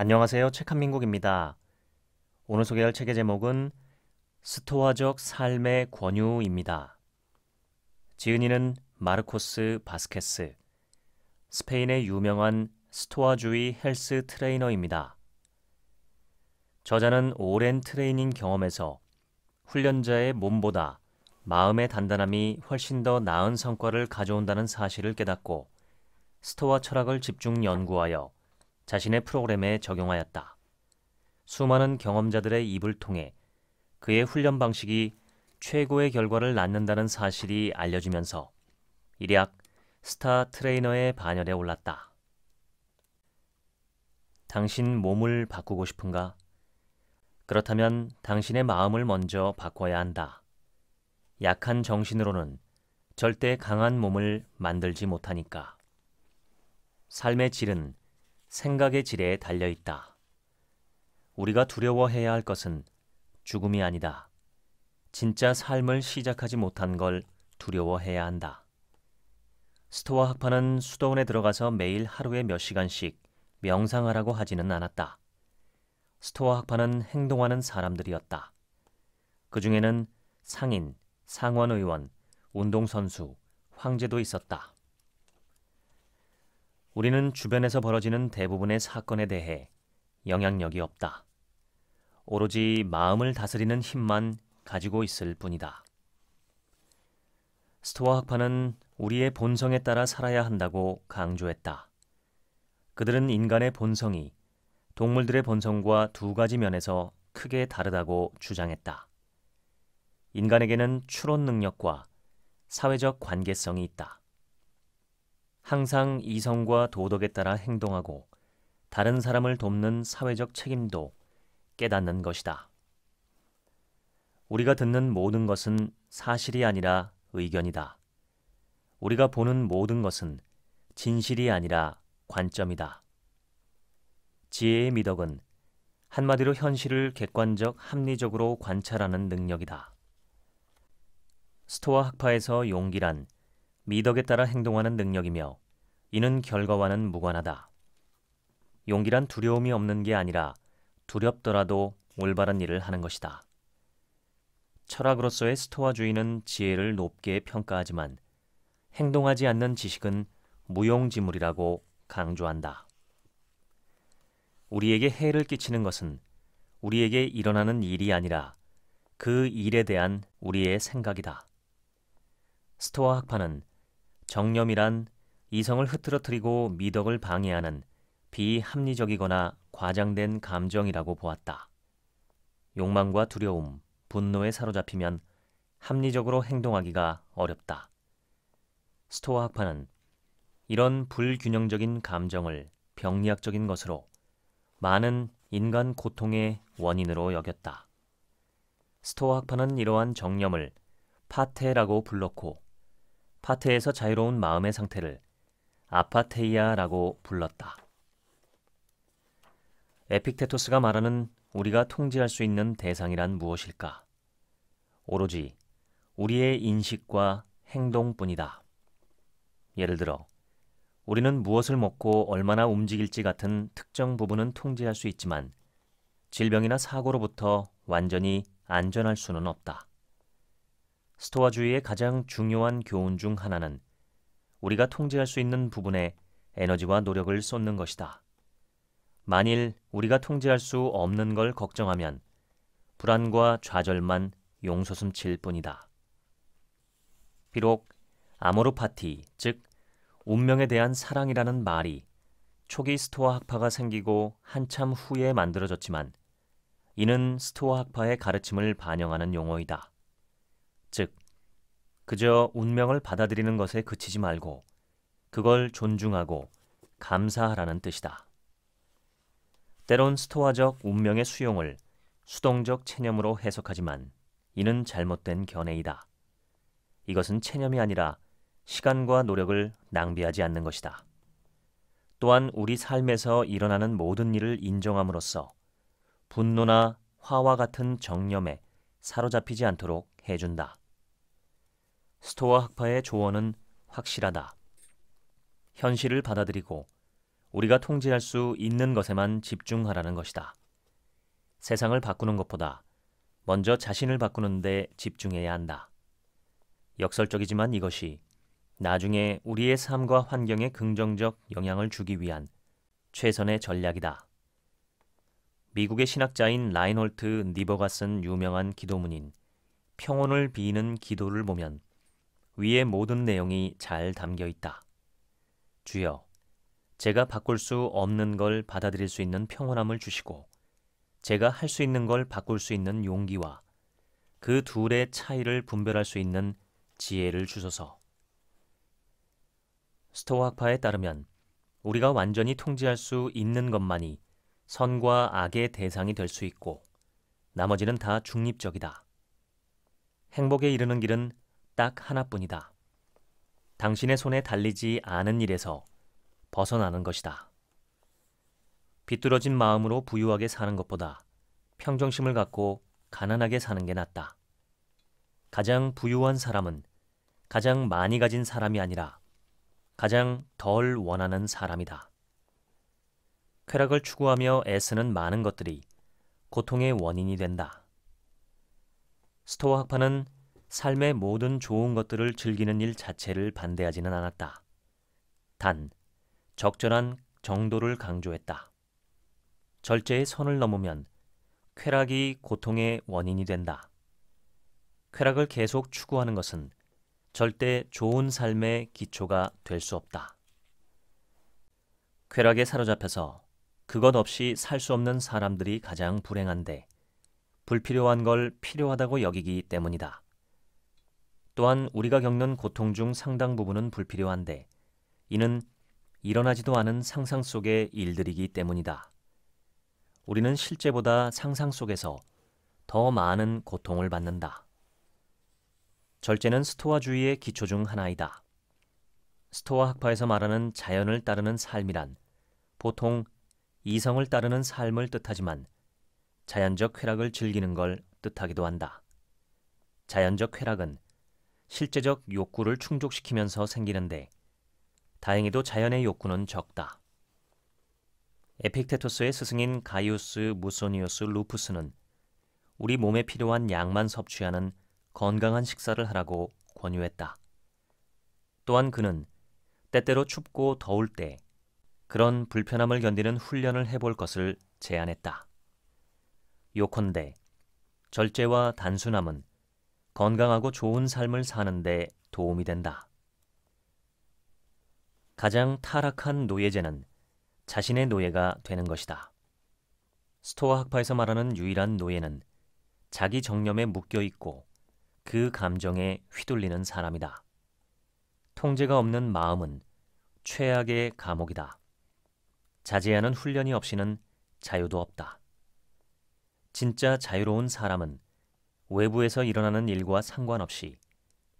안녕하세요. 책한민국입니다. 오늘 소개할 책의 제목은 스토아적 삶의 권유입니다. 지은이는 마르코스 바스케스, 스페인의 유명한 스토아주의 헬스 트레이너입니다. 저자는 오랜 트레이닝 경험에서 훈련자의 몸보다 마음의 단단함이 훨씬 더 나은 성과를 가져온다는 사실을 깨닫고 스토아 철학을 집중 연구하여 자신의 프로그램에 적용하였다. 수많은 경험자들의 입을 통해 그의 훈련 방식이 최고의 결과를 낳는다는 사실이 알려지면서 일약 스타 트레이너의 반열에 올랐다. 당신 몸을 바꾸고 싶은가? 그렇다면 당신의 마음을 먼저 바꿔야 한다. 약한 정신으로는 절대 강한 몸을 만들지 못하니까. 삶의 질은 생각의 지뢰에 달려 있다. 우리가 두려워해야 할 것은 죽음이 아니다. 진짜 삶을 시작하지 못한 걸 두려워해야 한다. 스토아 학파는 수도원에 들어가서 매일 하루에 몇 시간씩 명상하라고 하지는 않았다. 스토아 학파는 행동하는 사람들이었다. 그 중에는 상인, 상원의원, 운동선수, 황제도 있었다. 우리는 주변에서 벌어지는 대부분의 사건에 대해 영향력이 없다. 오로지 마음을 다스리는 힘만 가지고 있을 뿐이다. 스토아 학파는 우리의 본성에 따라 살아야 한다고 강조했다. 그들은 인간의 본성이 동물들의 본성과 두 가지 면에서 크게 다르다고 주장했다. 인간에게는 추론 능력과 사회적 관계성이 있다. 항상 이성과 도덕에 따라 행동하고 다른 사람을 돕는 사회적 책임도 깨닫는 것이다. 우리가 듣는 모든 것은 사실이 아니라 의견이다. 우리가 보는 모든 것은 진실이 아니라 관점이다. 지혜의 미덕은 한마디로 현실을 객관적 합리적으로 관찰하는 능력이다. 스토아 학파에서 용기란 미덕에 따라 행동하는 능력이며 이는 결과와는 무관하다. 용기란 두려움이 없는 게 아니라 두렵더라도 올바른 일을 하는 것이다. 철학으로서의 스토아주의는 지혜를 높게 평가하지만 행동하지 않는 지식은 무용지물이라고 강조한다. 우리에게 해를 끼치는 것은 우리에게 일어나는 일이 아니라 그 일에 대한 우리의 생각이다. 스토아 학파는 정념이란 이성을 흐트러뜨리고 미덕을 방해하는 비합리적이거나 과장된 감정이라고 보았다. 욕망과 두려움, 분노에 사로잡히면 합리적으로 행동하기가 어렵다. 스토어 학파는 이런 불균형적인 감정을 병리학적인 것으로 많은 인간 고통의 원인으로 여겼다. 스토어 학파는 이러한 정념을 파테라고 불렀고 파테에서 자유로운 마음의 상태를 아파테이아라고 불렀다. 에픽테토스가 말하는 우리가 통제할 수 있는 대상이란 무엇일까? 오로지 우리의 인식과 행동뿐이다. 예를 들어, 우리는 무엇을 먹고 얼마나 움직일지 같은 특정 부분은 통제할 수 있지만 질병이나 사고로부터 완전히 안전할 수는 없다. 스토아주의의 가장 중요한 교훈 중 하나는 우리가 통제할 수 있는 부분에 에너지와 노력을 쏟는 것이다. 만일 우리가 통제할 수 없는 걸 걱정하면 불안과 좌절만 용솟음 칠 뿐이다. 비록 아모르파티, 즉 운명에 대한 사랑이라는 말이 초기 스토아 학파가 생기고 한참 후에 만들어졌지만 이는 스토아 학파의 가르침을 반영하는 용어이다. 즉 그저 운명을 받아들이는 것에 그치지 말고 그걸 존중하고 감사하라는 뜻이다. 때론 스토아적 운명의 수용을 수동적 체념으로 해석하지만 이는 잘못된 견해이다. 이것은 체념이 아니라 시간과 노력을 낭비하지 않는 것이다. 또한 우리 삶에서 일어나는 모든 일을 인정함으로써 분노나 화와 같은 정념에 사로잡히지 않도록 해준다. 스토아 학파의 조언은 확실하다. 현실을 받아들이고 우리가 통제할 수 있는 것에만 집중하라는 것이다. 세상을 바꾸는 것보다 먼저 자신을 바꾸는 데 집중해야 한다. 역설적이지만 이것이 나중에 우리의 삶과 환경에 긍정적 영향을 주기 위한 최선의 전략이다. 미국의 신학자인 라인홀트 니버가 쓴 유명한 기도문인 평온을 비는 기도를 보면 위의 모든 내용이 잘 담겨 있다. 주여, 제가 바꿀 수 없는 걸 받아들일 수 있는 평온함을 주시고, 제가 할 수 있는 걸 바꿀 수 있는 용기와 그 둘의 차이를 분별할 수 있는 지혜를 주소서. 스토아학파에 따르면 우리가 완전히 통제할 수 있는 것만이 선과 악의 대상이 될 수 있고 나머지는 다 중립적이다. 행복에 이르는 길은 딱 하나뿐이다. 당신의 손에 달리지 않은 일에서 벗어나는 것이다. 비뚤어진 마음으로 부유하게 사는 것보다 평정심을 갖고 가난하게 사는 게 낫다. 가장 부유한 사람은 가장 많이 가진 사람이 아니라 가장 덜 원하는 사람이다. 쾌락을 추구하며 애쓰는 많은 것들이 고통의 원인이 된다. 스토어 학파는 삶의 모든 좋은 것들을 즐기는 일 자체를 반대하지는 않았다. 단, 적절한 정도를 강조했다. 절제의 선을 넘으면 쾌락이 고통의 원인이 된다. 쾌락을 계속 추구하는 것은 절대 좋은 삶의 기초가 될 수 없다. 쾌락에 사로잡혀서 그것 없이 살 수 없는 사람들이 가장 불행한데 불필요한 걸 필요하다고 여기기 때문이다. 또한 우리가 겪는 고통 중 상당 부분은 불필요한데 이는 일어나지도 않은 상상 속의 일들이기 때문이다. 우리는 실제보다 상상 속에서 더 많은 고통을 받는다. 절제는 스토아주의의 기초 중 하나이다. 스토아 학파에서 말하는 자연을 따르는 삶이란 보통 이성을 따르는 삶을 뜻하지만 자연적 쾌락을 즐기는 걸 뜻하기도 한다. 자연적 쾌락은 실제적 욕구를 충족시키면서 생기는데 다행히도 자연의 욕구는 적다. 에픽테토스의 스승인 가이우스 무소니우스 루푸스는 우리 몸에 필요한 약만 섭취하는 건강한 식사를 하라고 권유했다. 또한 그는 때때로 춥고 더울 때 그런 불편함을 견디는 훈련을 해볼 것을 제안했다. 요컨대 절제와 단순함은 건강하고 좋은 삶을 사는데 도움이 된다. 가장 타락한 노예제는 자신의 노예가 되는 것이다. 스토아 학파에서 말하는 유일한 노예는 자기 정념에 묶여 있고 그 감정에 휘둘리는 사람이다. 통제가 없는 마음은 최악의 감옥이다. 자제하는 훈련이 없이는 자유도 없다. 진짜 자유로운 사람은 외부에서 일어나는 일과 상관없이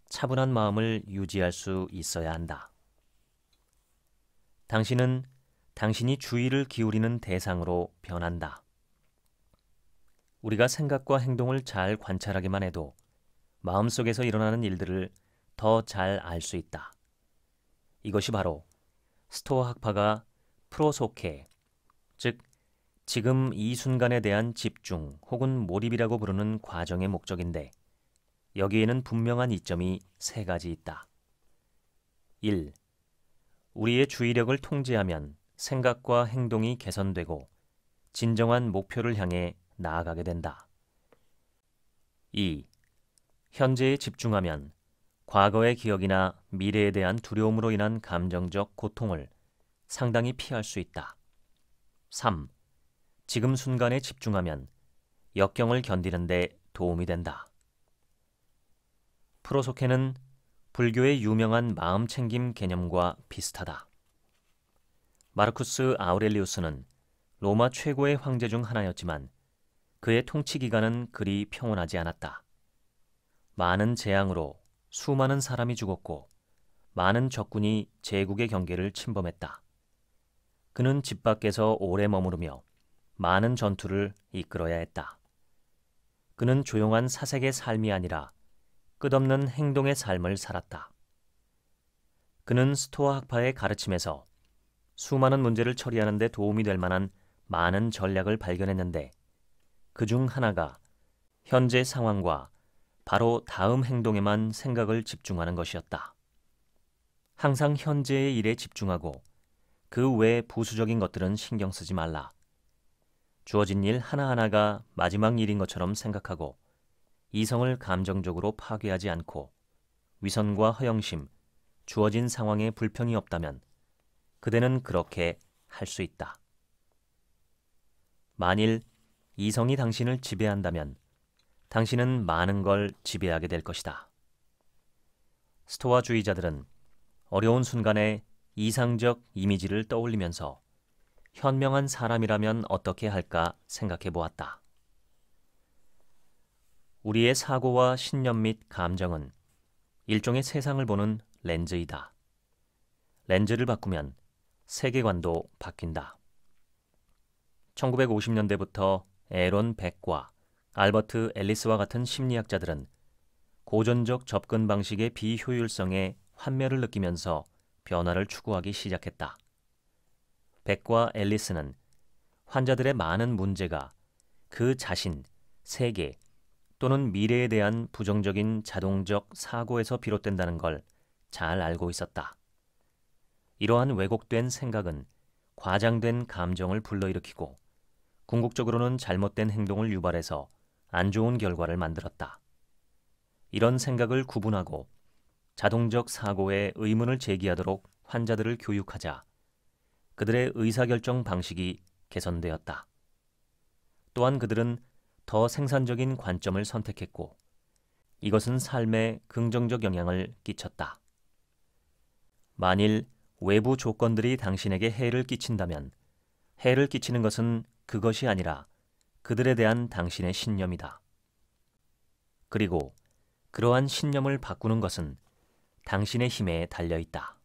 차분한 마음을 유지할 수 있어야 한다. 당신은 당신이 주의를 기울이는 대상으로 변한다. 우리가 생각과 행동을 잘 관찰하기만 해도 마음속에서 일어나는 일들을 더 잘 알 수 있다. 이것이 바로 스토어 학파가 프로소케, 즉 지금 이 순간에 대한 집중 혹은 몰입이라고 부르는 과정의 목적인데 여기에는 분명한 이점이 세 가지 있다. 1. 우리의 주의력을 통제하면 생각과 행동이 개선되고 진정한 목표를 향해 나아가게 된다. 2. 현재에 집중하면 과거의 기억이나 미래에 대한 두려움으로 인한 감정적 고통을 상당히 피할 수 있다. 3. 지금 순간에 집중하면 역경을 견디는데 도움이 된다. 프로소케는 불교의 유명한 마음 챙김 개념과 비슷하다. 마르쿠스 아우렐리우스는 로마 최고의 황제 중 하나였지만 그의 통치 기간은 그리 평온하지 않았다. 많은 재앙으로 수많은 사람이 죽었고 많은 적군이 제국의 경계를 침범했다. 그는 집 밖에서 오래 머무르며 많은 전투를 이끌어야 했다. 그는 조용한 사색의 삶이 아니라 끝없는 행동의 삶을 살았다. 그는 스토아 학파의 가르침에서 수많은 문제를 처리하는 데 도움이 될 만한 많은 전략을 발견했는데 그 중 하나가 현재 상황과 바로 다음 행동에만 생각을 집중하는 것이었다. 항상 현재의 일에 집중하고 그 외 부수적인 것들은 신경 쓰지 말라. 주어진 일 하나하나가 마지막 일인 것처럼 생각하고 이성을 감정적으로 파괴하지 않고 위선과 허영심, 주어진 상황에 불평이 없다면 그대는 그렇게 할 수 있다. 만일 이성이 당신을 지배한다면 당신은 많은 걸 지배하게 될 것이다. 스토아주의자들은 어려운 순간에 이상적 이미지를 떠올리면서 현명한 사람이라면 어떻게 할까 생각해 보았다. 우리의 사고와 신념 및 감정은 일종의 세상을 보는 렌즈이다. 렌즈를 바꾸면 세계관도 바뀐다. 1950년대부터 에론 백과 알버트 앨리스와 같은 심리학자들은 고전적 접근 방식의 비효율성에 환멸을 느끼면서 변화를 추구하기 시작했다. 백과 앨리스는 환자들의 많은 문제가 그 자신, 세계 또는 미래에 대한 부정적인 자동적 사고에서 비롯된다는 걸 잘 알고 있었다. 이러한 왜곡된 생각은 과장된 감정을 불러일으키고 궁극적으로는 잘못된 행동을 유발해서 안 좋은 결과를 만들었다. 이런 생각을 구분하고 자동적 사고에 의문을 제기하도록 환자들을 교육하자 그들의 의사결정 방식이 개선되었다. 또한 그들은 더 생산적인 관점을 선택했고 이것은 삶에 긍정적 영향을 끼쳤다. 만일 외부 조건들이 당신에게 해를 끼친다면 해를 끼치는 것은 그것이 아니라 그들에 대한 당신의 신념이다. 그리고 그러한 신념을 바꾸는 것은 당신의 힘에 달려 있다.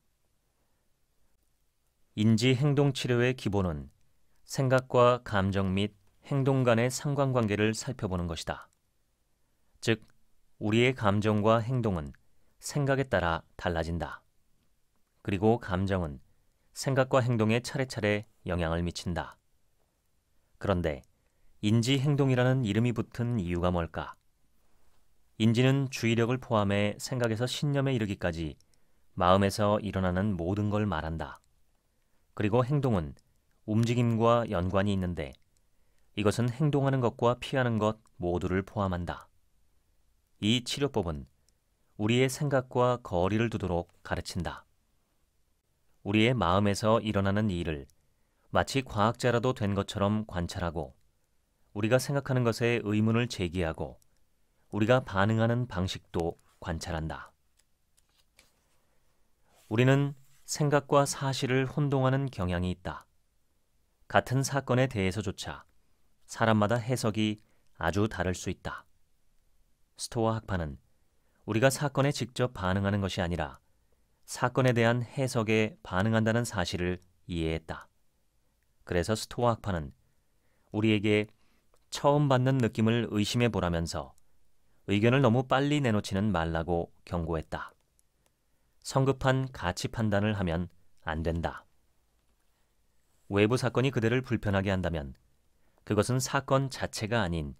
인지 행동 치료의 기본은 생각과 감정 및 행동 간의 상관관계를 살펴보는 것이다. 즉, 우리의 감정과 행동은 생각에 따라 달라진다. 그리고 감정은 생각과 행동에 차례차례 영향을 미친다. 그런데 인지 행동이라는 이름이 붙은 이유가 뭘까? 인지는 주의력을 포함해 생각에서 신념에 이르기까지 마음에서 일어나는 모든 걸 말한다. 그리고 행동은 움직임과 연관이 있는데 이것은 행동하는 것과 피하는 것 모두를 포함한다. 이 치료법은 우리의 생각과 거리를 두도록 가르친다. 우리의 마음에서 일어나는 일을 마치 과학자라도 된 것처럼 관찰하고 우리가 생각하는 것에 의문을 제기하고 우리가 반응하는 방식도 관찰한다. 우리는 생각과 사실을 혼동하는 경향이 있다. 같은 사건에 대해서조차 사람마다 해석이 아주 다를 수 있다. 스토아 학파는 우리가 사건에 직접 반응하는 것이 아니라 사건에 대한 해석에 반응한다는 사실을 이해했다. 그래서 스토아 학파는 우리에게 처음 받는 느낌을 의심해 보라면서 의견을 너무 빨리 내놓지는 말라고 경고했다. 성급한 가치 판단을 하면 안 된다. 외부 사건이 그대를 불편하게 한다면 그것은 사건 자체가 아닌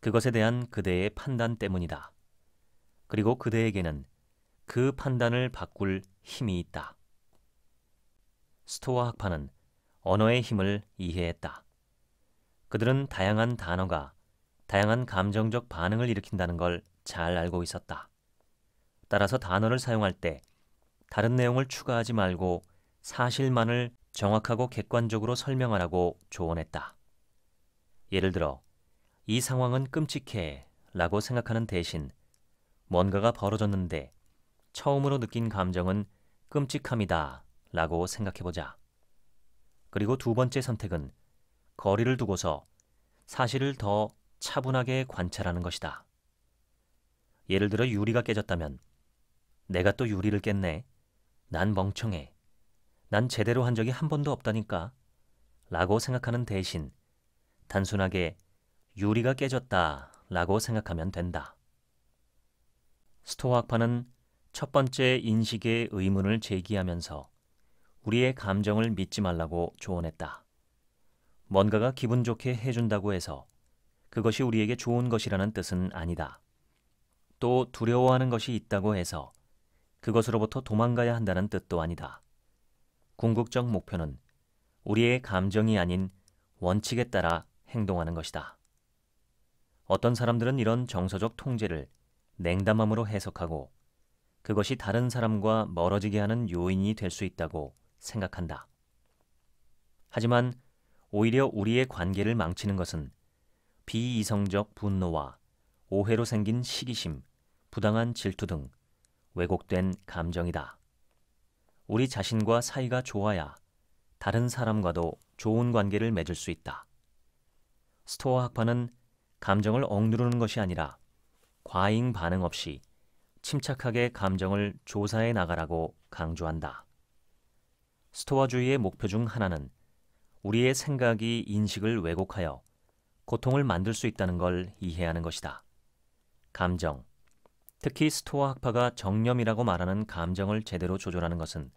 그것에 대한 그대의 판단 때문이다. 그리고 그대에게는 그 판단을 바꿀 힘이 있다. 스토아 학파는 언어의 힘을 이해했다. 그들은 다양한 단어가 다양한 감정적 반응을 일으킨다는 걸 잘 알고 있었다. 따라서 단어를 사용할 때 다른 내용을 추가하지 말고 사실만을 정확하고 객관적으로 설명하라고 조언했다. 예를 들어, 이 상황은 끔찍해 라고 생각하는 대신 뭔가가 벌어졌는데 처음으로 느낀 감정은 끔찍함이다 라고 생각해보자. 그리고 두 번째 선택은 거리를 두고서 사실을 더 차분하게 관찰하는 것이다. 예를 들어 유리가 깨졌다면 내가 또 유리를 깼네 난 멍청해. 난 제대로 한 적이 한 번도 없다니까. 라고 생각하는 대신 단순하게 유리가 깨졌다 라고 생각하면 된다. 스토아학파는 첫 번째 인식의 의문을 제기하면서 우리의 감정을 믿지 말라고 조언했다. 뭔가가 기분 좋게 해준다고 해서 그것이 우리에게 좋은 것이라는 뜻은 아니다. 또 두려워하는 것이 있다고 해서 그것으로부터 도망가야 한다는 뜻도 아니다. 궁극적 목표는 우리의 감정이 아닌 원칙에 따라 행동하는 것이다. 어떤 사람들은 이런 정서적 통제를 냉담함으로 해석하고 그것이 다른 사람과 멀어지게 하는 요인이 될 수 있다고 생각한다. 하지만 오히려 우리의 관계를 망치는 것은 비이성적 분노와 오해로 생긴 시기심, 부당한 질투 등 왜곡된 감정이다. 우리 자신과 사이가 좋아야 다른 사람과도 좋은 관계를 맺을 수 있다. 스토어 학파는 감정을 억누르는 것이 아니라 과잉 반응 없이 침착하게 감정을 조사해 나가라고 강조한다. 스토아주의의 목표 중 하나는 우리의 생각이 인식을 왜곡하여 고통을 만들 수 있다는 걸 이해하는 것이다. 감정, 특히 스토아 학파가 정념이라고 말하는 감정을 제대로 조절하는 것은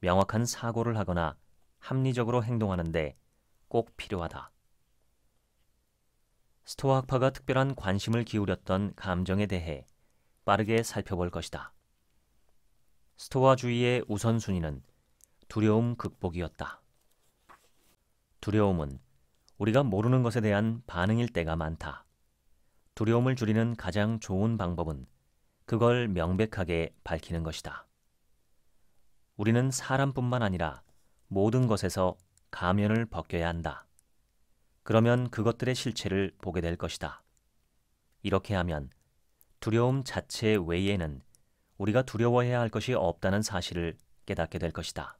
명확한 사고를 하거나 합리적으로 행동하는데 꼭 필요하다. 스토아 학파가 특별한 관심을 기울였던 감정에 대해 빠르게 살펴볼 것이다. 스토아주의의 우선순위는 두려움 극복이었다. 두려움은 우리가 모르는 것에 대한 반응일 때가 많다. 두려움을 줄이는 가장 좋은 방법은 그걸 명백하게 밝히는 것이다. 우리는 사람뿐만 아니라 모든 것에서 가면을 벗겨야 한다. 그러면 그것들의 실체를 보게 될 것이다. 이렇게 하면 두려움 자체 외에는 우리가 두려워해야 할 것이 없다는 사실을 깨닫게 될 것이다.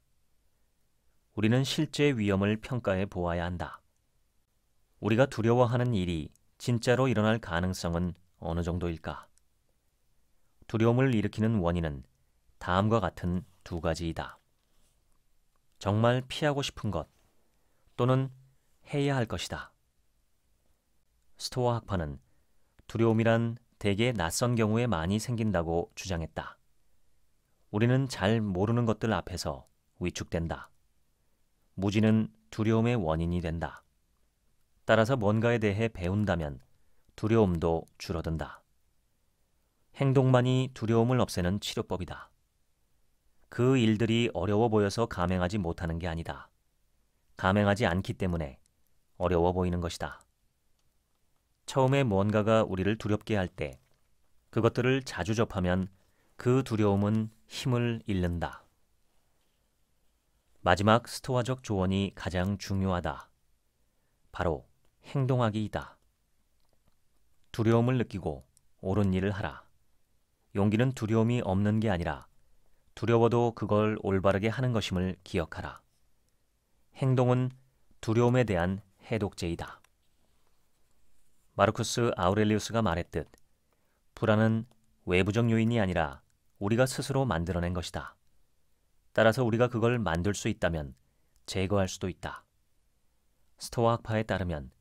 우리는 실제 위험을 평가해 보아야 한다. 우리가 두려워하는 일이 진짜로 일어날 가능성은 어느 정도일까? 두려움을 일으키는 원인은 다음과 같은 두 가지이다. 정말 피하고 싶은 것 또는 해야 할 것이다. 스토어 학파는 두려움이란 대개 낯선 경우에 많이 생긴다고 주장했다. 우리는 잘 모르는 것들 앞에서 위축된다. 무지는 두려움의 원인이 된다. 따라서 뭔가에 대해 배운다면 두려움도 줄어든다. 행동만이 두려움을 없애는 치료법이다. 그 일들이 어려워 보여서 감행하지 못하는 게 아니다. 감행하지 않기 때문에 어려워 보이는 것이다. 처음에 무언가가 우리를 두렵게 할 때 그것들을 자주 접하면 그 두려움은 힘을 잃는다. 마지막 스토아적 조언이 가장 중요하다. 바로 행동하기이다. 두려움을 느끼고 옳은 일을 하라. 용기는 두려움이 없는 게 아니라 두려워도 그걸 올바르게 하는 것임을 기억하라. 행동은 두려움에 대한 해독제이다. 마르쿠스 아우렐리우스가 말했듯 불안은 외부적 요인이 아니라 우리가 스스로 만들어낸 것이다. 따라서 우리가 그걸 만들 수 있다면 제거할 수도 있다. 스토아학파에 따르면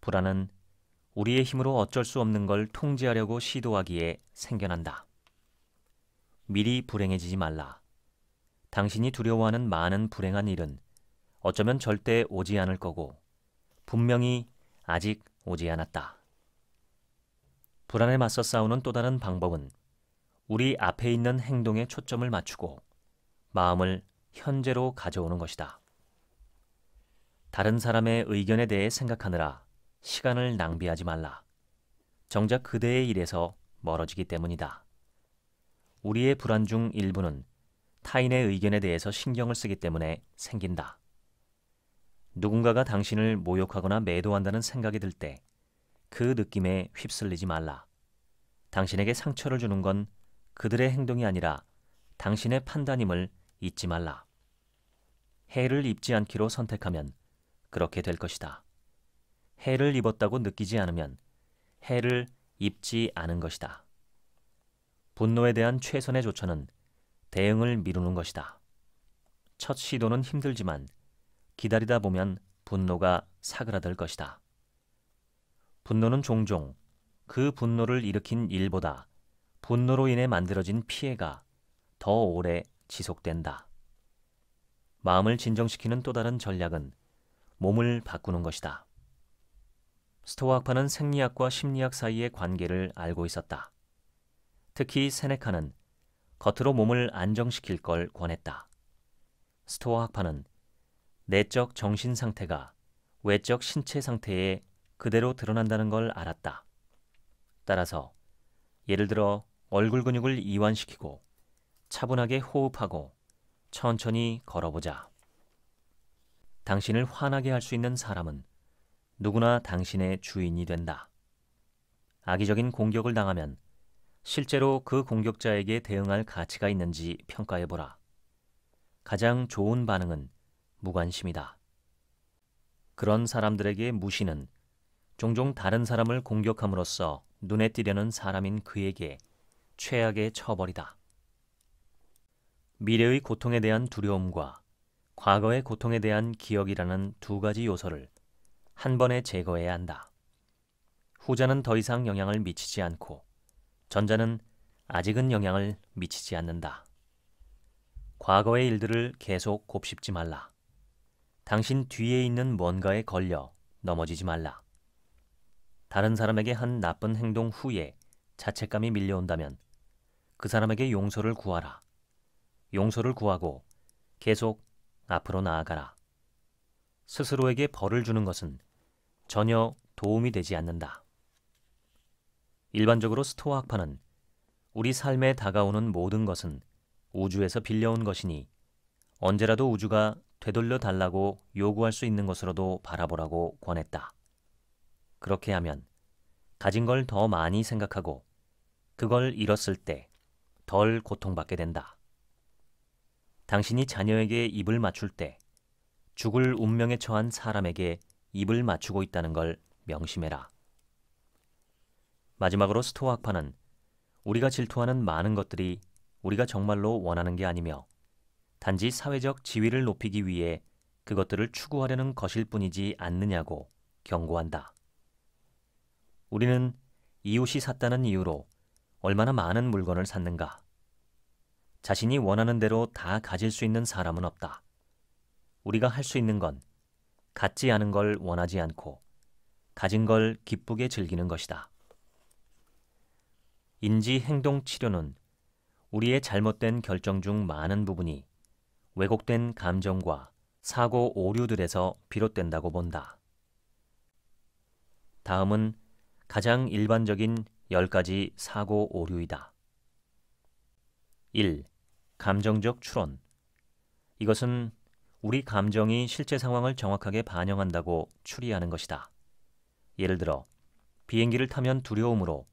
불안은 우리의 힘으로 어쩔 수 없는 걸 통제하려고 시도하기에 생겨난다. 미리 불행해지지 말라. 당신이 두려워하는 많은 불행한 일은 어쩌면 절대 오지 않을 거고 분명히 아직 오지 않았다. 불안에 맞서 싸우는 또 다른 방법은 우리 앞에 있는 행동에 초점을 맞추고 마음을 현재로 가져오는 것이다. 다른 사람의 의견에 대해 생각하느라 시간을 낭비하지 말라. 정작 그대의 일에서 멀어지기 때문이다. 우리의 불안 중 일부는 타인의 의견에 대해서 신경을 쓰기 때문에 생긴다. 누군가가 당신을 모욕하거나 매도한다는 생각이 들 때 그 느낌에 휩쓸리지 말라. 당신에게 상처를 주는 건 그들의 행동이 아니라 당신의 판단임을 잊지 말라. 해를 입지 않기로 선택하면 그렇게 될 것이다. 해를 입었다고 느끼지 않으면 해를 입지 않은 것이다. 분노에 대한 최선의 조처는 대응을 미루는 것이다. 첫 시도는 힘들지만 기다리다 보면 분노가 사그라들 것이다. 분노는 종종 그 분노를 일으킨 일보다 분노로 인해 만들어진 피해가 더 오래 지속된다. 마음을 진정시키는 또 다른 전략은 몸을 바꾸는 것이다. 스토아학파는 생리학과 심리학 사이의 관계를 알고 있었다. 특히 세네카는 겉으로 몸을 안정시킬 걸 권했다. 스토아학파는 내적 정신 상태가 외적 신체 상태에 그대로 드러난다는 걸 알았다. 따라서 예를 들어 얼굴 근육을 이완시키고 차분하게 호흡하고 천천히 걸어보자. 당신을 화나게 할 수 있는 사람은 누구나 당신의 주인이 된다. 악의적인 공격을 당하면 실제로 그 공격자에게 대응할 가치가 있는지 평가해보라. 가장 좋은 반응은 무관심이다. 그런 사람들에게 무시는 종종 다른 사람을 공격함으로써 눈에 띄려는 사람인 그에게 최악의 처벌이다. 미래의 고통에 대한 두려움과 과거의 고통에 대한 기억이라는 두 가지 요소를 한 번에 제거해야 한다. 후자는 더 이상 영향을 미치지 않고 전자는 아직은 영향을 미치지 않는다. 과거의 일들을 계속 곱씹지 말라. 당신 뒤에 있는 뭔가에 걸려 넘어지지 말라. 다른 사람에게 한 나쁜 행동 후에 자책감이 밀려온다면 그 사람에게 용서를 구하라. 용서를 구하고 계속 앞으로 나아가라. 스스로에게 벌을 주는 것은 전혀 도움이 되지 않는다. 일반적으로 스토아 학파는 우리 삶에 다가오는 모든 것은 우주에서 빌려온 것이니 언제라도 우주가 되돌려 달라고 요구할 수 있는 것으로도 바라보라고 권했다. 그렇게 하면 가진 걸 더 많이 생각하고 그걸 잃었을 때 덜 고통받게 된다. 당신이 자녀에게 입을 맞출 때 죽을 운명에 처한 사람에게 입을 맞추고 있다는 걸 명심해라. 마지막으로 스토아학파는 우리가 질투하는 많은 것들이 우리가 정말로 원하는 게 아니며 단지 사회적 지위를 높이기 위해 그것들을 추구하려는 것일 뿐이지 않느냐고 경고한다. 우리는 이웃이 샀다는 이유로 얼마나 많은 물건을 샀는가. 자신이 원하는 대로 다 가질 수 있는 사람은 없다. 우리가 할 수 있는 건 갖지 않은 걸 원하지 않고 가진 걸 기쁘게 즐기는 것이다. 인지 행동 치료는 우리의 잘못된 결정 중 많은 부분이 왜곡된 감정과 사고 오류들에서 비롯된다고 본다. 다음은 가장 일반적인 10가지 사고 오류이다. 1. 감정적 추론. 이것은 우리 감정이 실제 상황을 정확하게 반영한다고 추리하는 것이다. 예를 들어, 비행기를 타면 두려움으로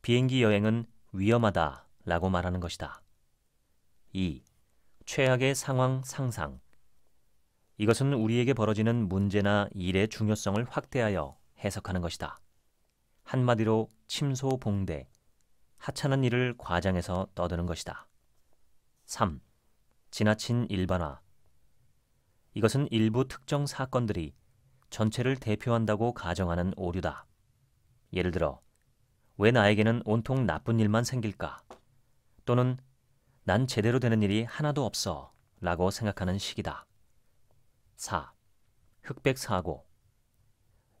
비행기 여행은 위험하다 라고 말하는 것이다. 2. 최악의 상황 상상. 이것은 우리에게 벌어지는 문제나 일의 중요성을 확대하여 해석하는 것이다. 한마디로 침소봉대, 하찮은 일을 과장해서 떠드는 것이다. 3. 지나친 일반화. 이것은 일부 특정 사건들이 전체를 대표한다고 가정하는 오류다. 예를 들어, 왜 나에게는 온통 나쁜 일만 생길까? 또는 난 제대로 되는 일이 하나도 없어 라고 생각하는 시기다 4. 흑백 사고.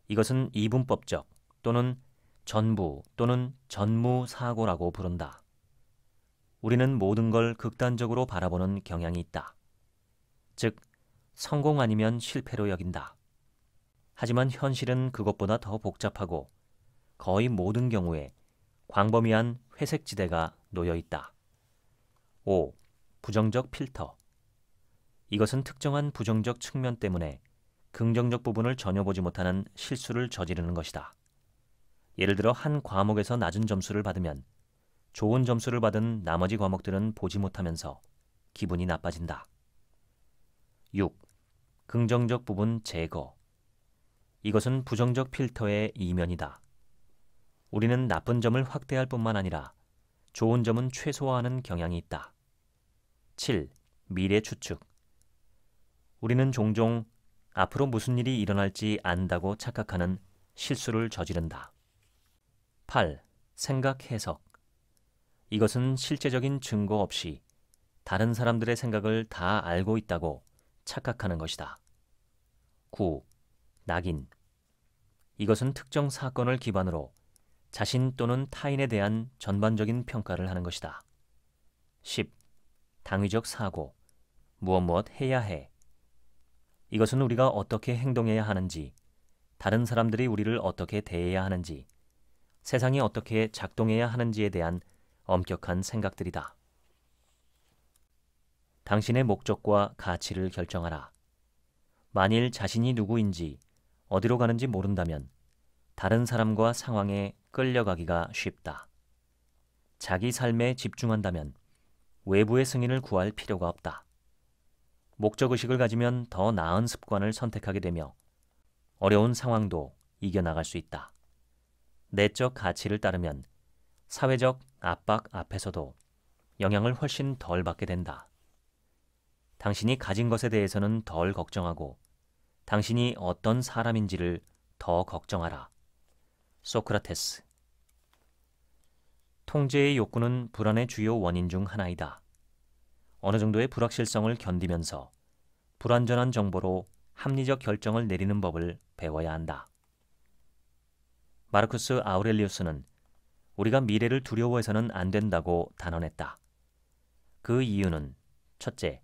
이것은 이분법적 또는 전부 또는 전무 사고라고 부른다. 우리는 모든 걸 극단적으로 바라보는 경향이 있다. 즉, 성공 아니면 실패로 여긴다. 하지만 현실은 그것보다 더 복잡하고 거의 모든 경우에 광범위한 회색 지대가 놓여 있다. 5. 부정적 필터. 이것은 특정한 부정적 측면 때문에 긍정적 부분을 전혀 보지 못하는 실수를 저지르는 것이다. 예를 들어 한 과목에서 낮은 점수를 받으면 좋은 점수를 받은 나머지 과목들은 보지 못하면서 기분이 나빠진다. 6. 긍정적 부분 제거. 이것은 부정적 필터의 이면이다. 우리는 나쁜 점을 확대할 뿐만 아니라 좋은 점은 최소화하는 경향이 있다. 7. 미래 추측. 우리는 종종 앞으로 무슨 일이 일어날지 안다고 착각하는 실수를 저지른다. 8. 생각 해석. 이것은 실제적인 증거 없이 다른 사람들의 생각을 다 알고 있다고 착각하는 것이다. 9. 낙인. 이것은 특정 사건을 기반으로 자신 또는 타인에 대한 전반적인 평가를 하는 것이다. 10. 당위적 사고. 무엇 무엇 해야 해. 이것은 우리가 어떻게 행동해야 하는지, 다른 사람들이 우리를 어떻게 대해야 하는지, 세상이 어떻게 작동해야 하는지에 대한 엄격한 생각들이다. 당신의 목적과 가치를 결정하라. 만일 자신이 누구인지 어디로 가는지 모른다면 다른 사람과 상황에 끌려가기가 쉽다. 자기 삶에 집중한다면 외부의 승인을 구할 필요가 없다. 목적의식을 가지면 더 나은 습관을 선택하게 되며 어려운 상황도 이겨나갈 수 있다. 내적 가치를 따르면 사회적 압박 앞에서도 영향을 훨씬 덜 받게 된다. 당신이 가진 것에 대해서는 덜 걱정하고 당신이 어떤 사람인지를 더 걱정하라. 소크라테스. 통제의 욕구는 불안의 주요 원인 중 하나이다. 어느 정도의 불확실성을 견디면서 불완전한 정보로 합리적 결정을 내리는 법을 배워야 한다. 마르쿠스 아우렐리우스는 우리가 미래를 두려워해서는 안 된다고 단언했다. 그 이유는 첫째,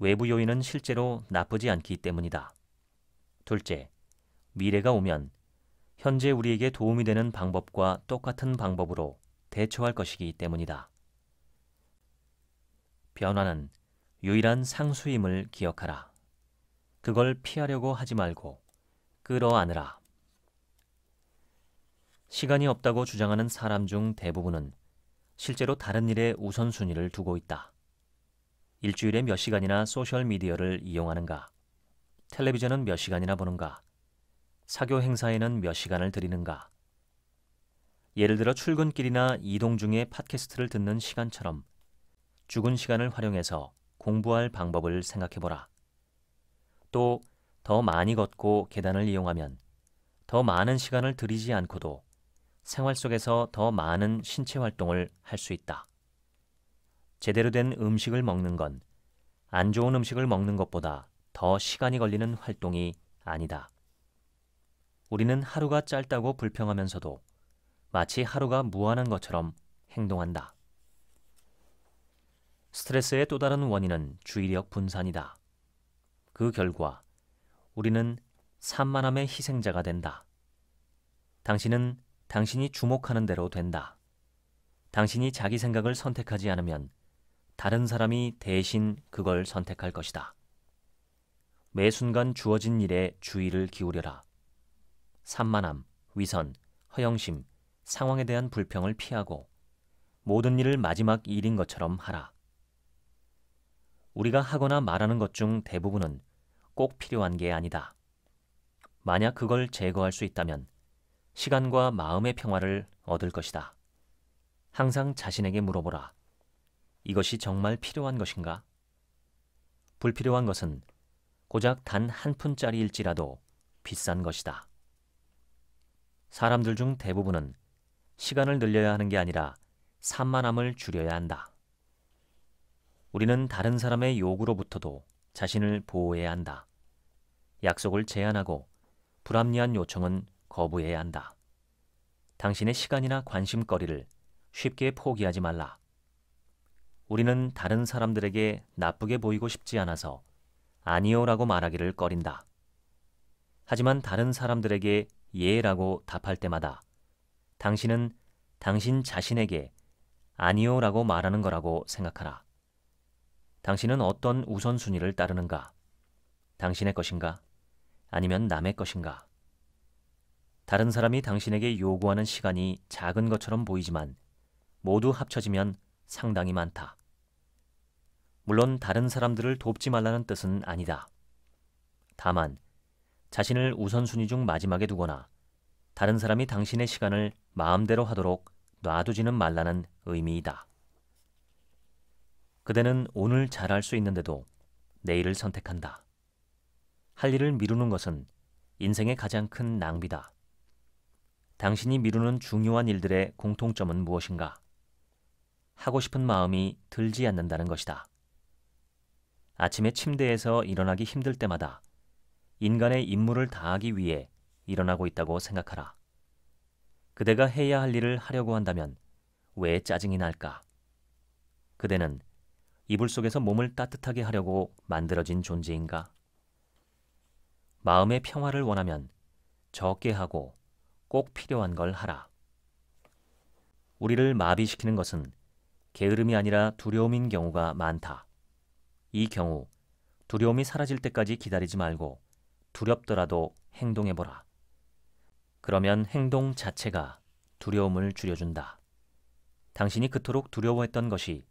외부 요인은 실제로 나쁘지 않기 때문이다. 둘째, 미래가 오면 현재 우리에게 도움이 되는 방법과 똑같은 방법으로 대처할 것이기 때문이다. 변화는 유일한 상수임을 기억하라. 그걸 피하려고 하지 말고 끌어안으라. 시간이 없다고 주장하는 사람 중 대부분은 실제로 다른 일에 우선순위를 두고 있다. 일주일에 몇 시간이나 소셜미디어를 이용하는가? 텔레비전은 몇 시간이나 보는가? 사교 행사에는 몇 시간을 들이는가? 예를 들어 출근길이나 이동 중에 팟캐스트를 듣는 시간처럼 죽은 시간을 활용해서 공부할 방법을 생각해보라. 또 더 많이 걷고 계단을 이용하면 더 많은 시간을 들이지 않고도 생활 속에서 더 많은 신체 활동을 할 수 있다. 제대로 된 음식을 먹는 건 안 좋은 음식을 먹는 것보다 더 시간이 걸리는 활동이 아니다. 우리는 하루가 짧다고 불평하면서도 마치 하루가 무한한 것처럼 행동한다. 스트레스의 또 다른 원인은 주의력 분산이다. 그 결과 우리는 산만함의 희생자가 된다. 당신은 당신이 주목하는 대로 된다. 당신이 자기 생각을 선택하지 않으면 다른 사람이 대신 그걸 선택할 것이다. 매 순간 주어진 일에 주의를 기울여라. 산만함, 위선, 허영심, 상황에 대한 불평을 피하고 모든 일을 마지막 일인 것처럼 하라. 우리가 하거나 말하는 것 중 대부분은 꼭 필요한 게 아니다. 만약 그걸 제거할 수 있다면 시간과 마음의 평화를 얻을 것이다. 항상 자신에게 물어보라. 이것이 정말 필요한 것인가? 불필요한 것은 고작 단 한 푼짜리일지라도 비싼 것이다. 사람들 중 대부분은 시간을 늘려야 하는 게 아니라 산만함을 줄여야 한다. 우리는 다른 사람의 요구로부터도 자신을 보호해야 한다. 약속을 제한하고 불합리한 요청은 거부해야 한다. 당신의 시간이나 관심거리를 쉽게 포기하지 말라. 우리는 다른 사람들에게 나쁘게 보이고 싶지 않아서 아니요라고 말하기를 꺼린다. 하지만 다른 사람들에게 예라고 답할 때마다 당신은 당신 자신에게 아니요라고 말하는 거라고 생각하라. 당신은 어떤 우선순위를 따르는가? 당신의 것인가? 아니면 남의 것인가? 다른 사람이 당신에게 요구하는 시간이 작은 것처럼 보이지만 모두 합쳐지면 상당히 많다. 물론 다른 사람들을 돕지 말라는 뜻은 아니다. 다만 자신을 우선순위 중 마지막에 두거나 다른 사람이 당신의 시간을 마음대로 하도록 놔두지는 말라는 의미이다. 그대는 오늘 잘할 수 있는데도 내일을 선택한다. 할 일을 미루는 것은 인생의 가장 큰 낭비다. 당신이 미루는 중요한 일들의 공통점은 무엇인가? 하고 싶은 마음이 들지 않는다는 것이다. 아침에 침대에서 일어나기 힘들 때마다 인간의 임무를 다하기 위해 일어나고 있다고 생각하라. 그대가 해야 할 일을 하려고 한다면 왜 짜증이 날까? 그대는 이불 속에서 몸을 따뜻하게 하려고 만들어진 존재인가? 마음의 평화를 원하면 적게 하고 꼭 필요한 걸 하라. 우리를 마비시키는 것은 게으름이 아니라 두려움인 경우가 많다. 이 경우 두려움이 사라질 때까지 기다리지 말고 두렵더라도 행동해보라. 그러면 행동 자체가 두려움을 줄여준다. 당신이 그토록 두려워했던 것이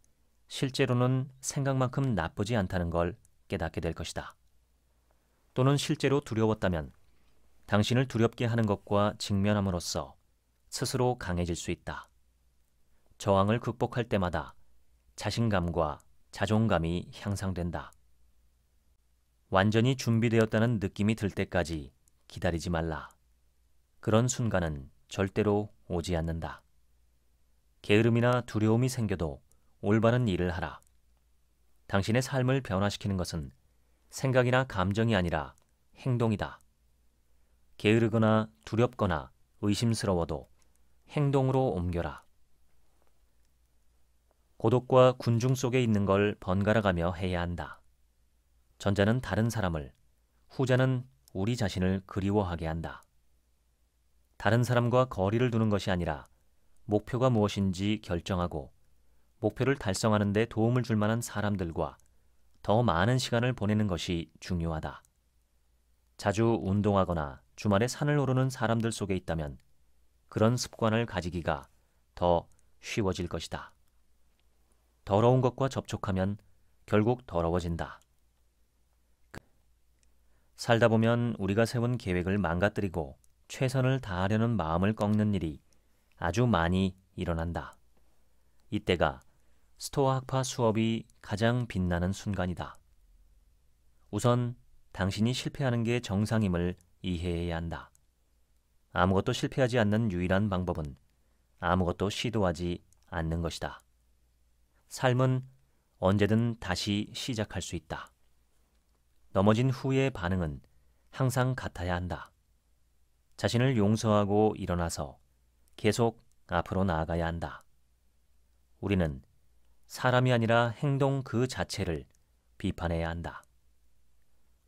실제로는 생각만큼 나쁘지 않다는 걸 깨닫게 될 것이다. 또는 실제로 두려웠다면 당신을 두렵게 하는 것과 직면함으로써 스스로 강해질 수 있다. 저항을 극복할 때마다 자신감과 자존감이 향상된다. 완전히 준비되었다는 느낌이 들 때까지 기다리지 말라. 그런 순간은 절대로 오지 않는다. 게으름이나 두려움이 생겨도 올바른 일을 하라. 당신의 삶을 변화시키는 것은 생각이나 감정이 아니라 행동이다. 게으르거나 두렵거나 의심스러워도 행동으로 옮겨라. 고독과 군중 속에 있는 걸 번갈아가며 해야 한다. 전자는 다른 사람을, 후자는 우리 자신을 그리워하게 한다. 다른 사람과 거리를 두는 것이 아니라 목표가 무엇인지 결정하고 목표를 달성하는 데 도움을 줄 만한 사람들과 더 많은 시간을 보내는 것이 중요하다. 자주 운동하거나 주말에 산을 오르는 사람들 속에 있다면 그런 습관을 가지기가 더 쉬워질 것이다. 더러운 것과 접촉하면 결국 더러워진다. 살다 보면 우리가 세운 계획을 망가뜨리고 최선을 다하려는 마음을 꺾는 일이 아주 많이 일어난다. 이때가 스토아 학파 수업이 가장 빛나는 순간이다. 우선 당신이 실패하는 게 정상임을 이해해야 한다. 아무것도 실패하지 않는 유일한 방법은 아무것도 시도하지 않는 것이다. 삶은 언제든 다시 시작할 수 있다. 넘어진 후의 반응은 항상 같아야 한다. 자신을 용서하고 일어나서 계속 앞으로 나아가야 한다. 우리는 사람이 아니라 행동 그 자체를 비판해야 한다.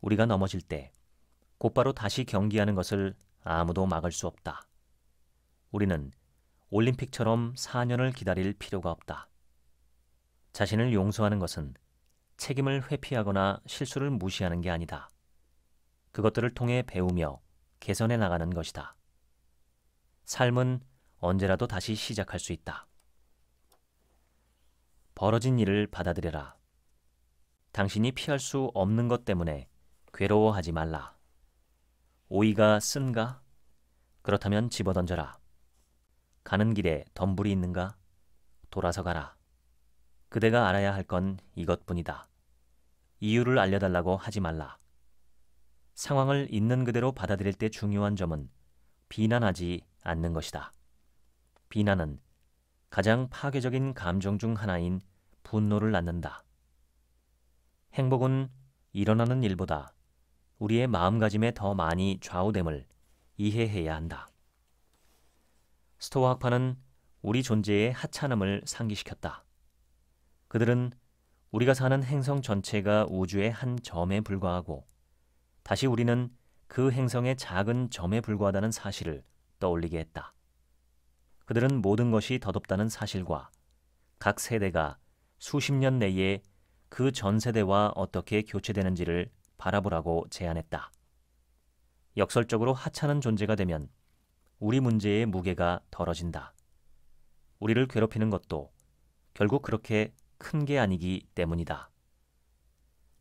우리가 넘어질 때 곧바로 다시 경기하는 것을 아무도 막을 수 없다. 우리는 올림픽처럼 4년을 기다릴 필요가 없다. 자신을 용서하는 것은 책임을 회피하거나 실수를 무시하는 게 아니다. 그것들을 통해 배우며 개선해 나가는 것이다. 삶은 언제라도 다시 시작할 수 있다. 벌어진 일을 받아들여라. 당신이 피할 수 없는 것 때문에 괴로워하지 말라. 오이가 쓴가? 그렇다면 집어던져라. 가는 길에 덤불이 있는가? 돌아서 가라. 그대가 알아야 할 건 이것뿐이다. 이유를 알려달라고 하지 말라. 상황을 있는 그대로 받아들일 때 중요한 점은 비난하지 않는 것이다. 비난은 가장 파괴적인 감정 중 하나인 분노를 낳는다. 행복은 일어나는 일보다 우리의 마음가짐에 더 많이 좌우됨을 이해해야 한다. 스토어학파는 우리 존재의 하찮음을 상기시켰다. 그들은 우리가 사는 행성 전체가 우주의 한 점에 불과하고 다시 우리는 그 행성의 작은 점에 불과하다는 사실을 떠올리게 했다. 그들은 모든 것이 더덥다는 사실과 각 세대가 수십 년 내에 그 전 세대와 어떻게 교체되는지를 바라보라고 제안했다. 역설적으로 하찮은 존재가 되면 우리 문제의 무게가 덜어진다. 우리를 괴롭히는 것도 결국 그렇게 큰게 아니기 때문이다.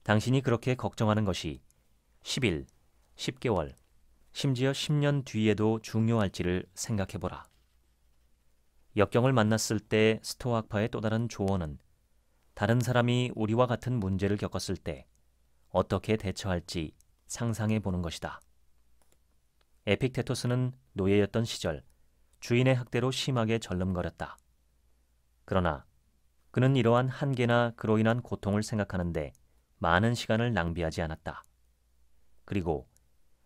당신이 그렇게 걱정하는 것이 10일, 10개월, 심지어 10년 뒤에도 중요할지를 생각해보라. 역경을 만났을 때 스토아학파의 또 다른 조언은 다른 사람이 우리와 같은 문제를 겪었을 때 어떻게 대처할지 상상해 보는 것이다. 에픽테토스는 노예였던 시절 주인의 학대로 심하게 절름거렸다. 그러나 그는 이러한 한계나 그로 인한 고통을 생각하는데 많은 시간을 낭비하지 않았다. 그리고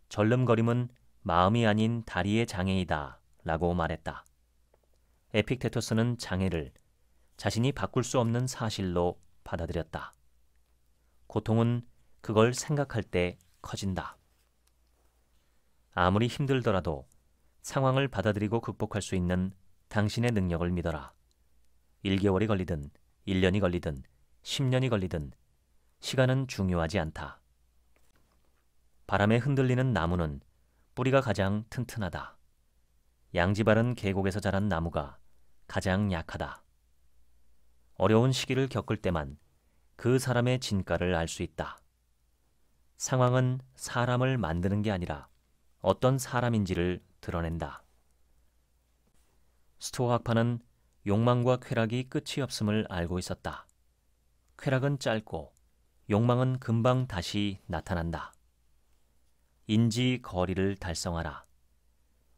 절름거림은 마음이 아닌 다리의 장애이다 라고 말했다. 에픽테토스는 장애를 자신이 바꿀 수 없는 사실로 받아들였다. 고통은 그걸 생각할 때 커진다. 아무리 힘들더라도 상황을 받아들이고 극복할 수 있는 당신의 능력을 믿어라. 1개월이 걸리든 1년이 걸리든 10년이 걸리든 시간은 중요하지 않다. 바람에 흔들리는 나무는 뿌리가 가장 튼튼하다. 양지바른 계곡에서 자란 나무가 가장 약하다. 어려운 시기를 겪을 때만 그 사람의 진가를 알 수 있다. 상황은 사람을 만드는 게 아니라 어떤 사람인지를 드러낸다. 스토아학파는 욕망과 쾌락이 끝이 없음을 알고 있었다. 쾌락은 짧고 욕망은 금방 다시 나타난다. 인지 거리를 달성하라.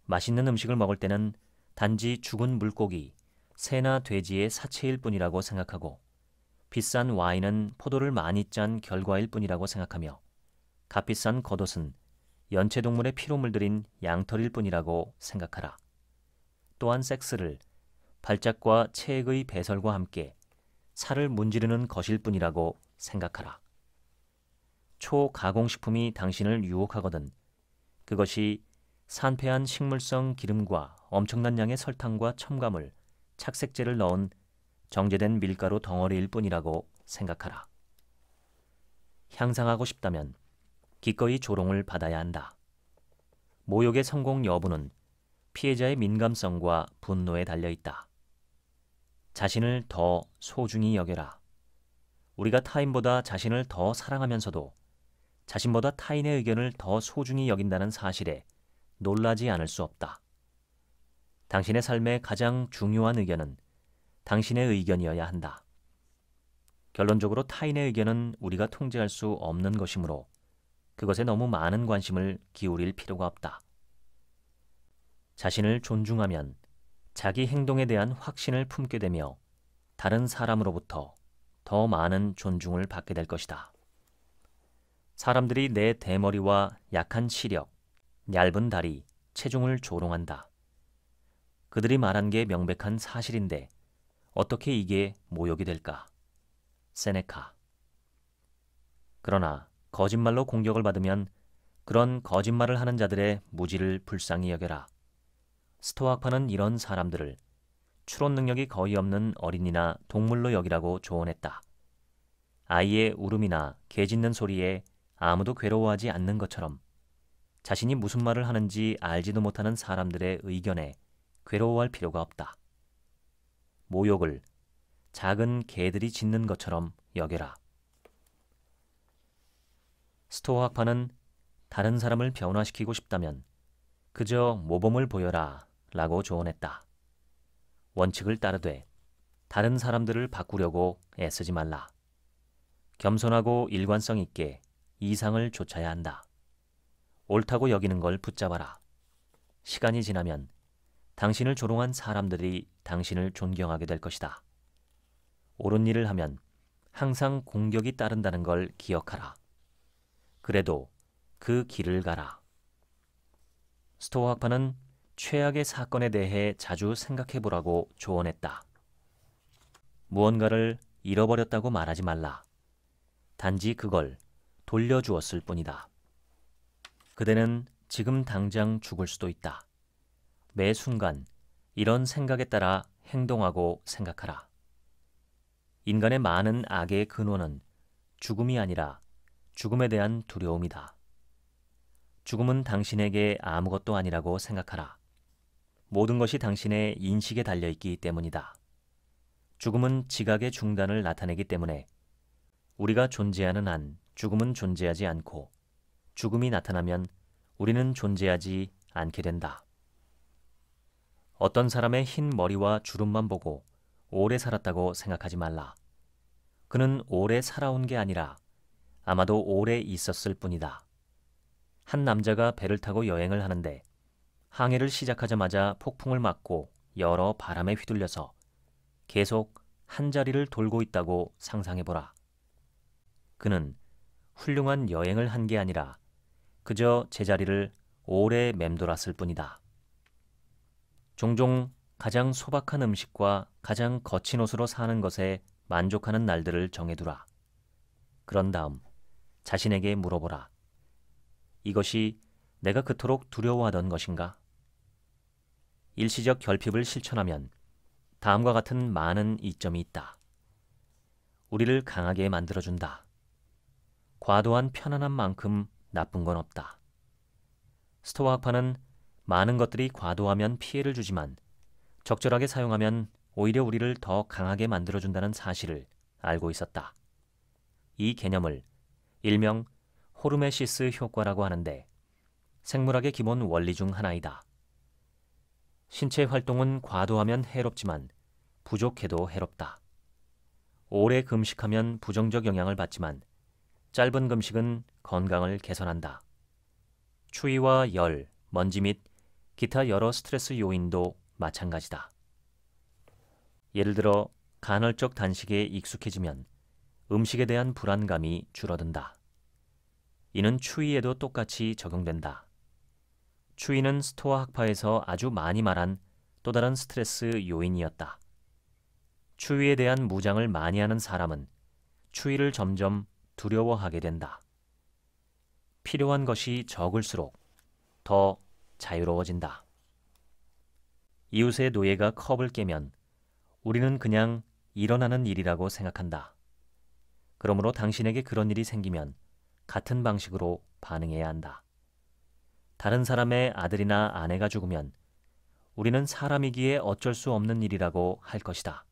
맛있는 음식을 먹을 때는 단지 죽은 물고기, 새나 돼지의 사체일 뿐이라고 생각하고 비싼 와인은 포도를 많이 짠 결과일 뿐이라고 생각하며 값비싼 겉옷은 연체동물의 피로물들인 양털일 뿐이라고 생각하라. 또한 섹스를 발작과 체액의 배설과 함께 살을 문지르는 것일 뿐이라고 생각하라. 초가공식품이 당신을 유혹하거든 그것이 산패한 식물성 기름과 엄청난 양의 설탕과 첨가물, 착색제를 넣은 정제된 밀가루 덩어리일 뿐이라고 생각하라. 향상하고 싶다면 기꺼이 조롱을 받아야 한다. 모욕의 성공 여부는 피해자의 민감성과 분노에 달려 있다. 자신을 더 소중히 여겨라. 우리가 타인보다 자신을 더 사랑하면서도 자신보다 타인의 의견을 더 소중히 여긴다는 사실에 놀라지 않을 수 없다. 당신의 삶의 가장 중요한 의견은 당신의 의견이어야 한다. 결론적으로 타인의 의견은 우리가 통제할 수 없는 것이므로 그것에 너무 많은 관심을 기울일 필요가 없다. 자신을 존중하면 자기 행동에 대한 확신을 품게 되며 다른 사람으로부터 더 많은 존중을 받게 될 것이다. 사람들이 내 대머리와 약한 시력, 얇은 다리, 체중을 조롱한다. 그들이 말한 게 명백한 사실인데 어떻게 이게 모욕이 될까? 세네카. 그러나 거짓말로 공격을 받으면 그런 거짓말을 하는 자들의 무지를 불쌍히 여겨라. 스토아파는 이런 사람들을 추론 능력이 거의 없는 어린이나 동물로 여기라고 조언했다. 아이의 울음이나 개 짖는 소리에 아무도 괴로워하지 않는 것처럼 자신이 무슨 말을 하는지 알지도 못하는 사람들의 의견에 괴로워할 필요가 없다. 모욕을 작은 개들이 짖는 것처럼 여겨라. 스토어학파는 다른 사람을 변화시키고 싶다면 그저 모범을 보여라 라고 조언했다. 원칙을 따르되 다른 사람들을 바꾸려고 애쓰지 말라. 겸손하고 일관성 있게 이상을 좇아야 한다. 옳다고 여기는 걸 붙잡아라. 시간이 지나면 당신을 조롱한 사람들이 당신을 존경하게 될 것이다. 옳은 일을 하면 항상 공격이 따른다는 걸 기억하라. 그래도 그 길을 가라. 스토어 학파는 최악의 사건에 대해 자주 생각해 보라고 조언했다. 무언가를 잃어버렸다고 말하지 말라. 단지 그걸 돌려주었을 뿐이다. 그대는 지금 당장 죽을 수도 있다. 매 순간 이런 생각에 따라 행동하고 생각하라. 인간의 많은 악의 근원은 죽음이 아니라 죽음에 대한 두려움이다. 죽음은 당신에게 아무것도 아니라고 생각하라. 모든 것이 당신의 인식에 달려 있기 때문이다. 죽음은 지각의 중단을 나타내기 때문에 우리가 존재하는 한 죽음은 존재하지 않고 죽음이 나타나면 우리는 존재하지 않게 된다. 어떤 사람의 흰 머리와 주름만 보고 오래 살았다고 생각하지 말라. 그는 오래 살아온 게 아니라 아마도 오래 있었을 뿐이다. 한 남자가 배를 타고 여행을 하는데 항해를 시작하자마자 폭풍을 맞고 여러 바람에 휘둘려서 계속 한자리를 돌고 있다고 상상해보라. 그는 훌륭한 여행을 한 게 아니라 그저 제자리를 오래 맴돌았을 뿐이다. 종종 가장 소박한 음식과 가장 거친 옷으로 사는 것에 만족하는 날들을 정해두라. 그런 다음 자신에게 물어보라. 이것이 내가 그토록 두려워하던 것인가? 일시적 결핍을 실천하면 다음과 같은 많은 이점이 있다. 우리를 강하게 만들어준다. 과도한 편안한 만큼 나쁜 건 없다. 스토아학파는 많은 것들이 과도하면 피해를 주지만 적절하게 사용하면 오히려 우리를 더 강하게 만들어준다는 사실을 알고 있었다. 이 개념을 일명 호르메시스 효과라고 하는데 생물학의 기본 원리 중 하나이다. 신체 활동은 과도하면 해롭지만 부족해도 해롭다. 오래 금식하면 부정적 영향을 받지만 짧은 금식은 건강을 개선한다. 추위와 열, 먼지 및 기타 여러 스트레스 요인도 마찬가지다. 예를 들어 간헐적 단식에 익숙해지면 음식에 대한 불안감이 줄어든다. 이는 추위에도 똑같이 적용된다. 추위는 스토아 학파에서 아주 많이 말한 또 다른 스트레스 요인이었다. 추위에 대한 무장을 많이 하는 사람은 추위를 점점 두려워하게 된다. 필요한 것이 적을수록 더 자유로워진다. 이웃의 노예가 컵을 깨면 우리는 그냥 일어나는 일이라고 생각한다. 그러므로 당신에게 그런 일이 생기면 같은 방식으로 반응해야 한다. 다른 사람의 아들이나 아내가 죽으면 우리는 사람이기에 어쩔 수 없는 일이라고 할 것이다.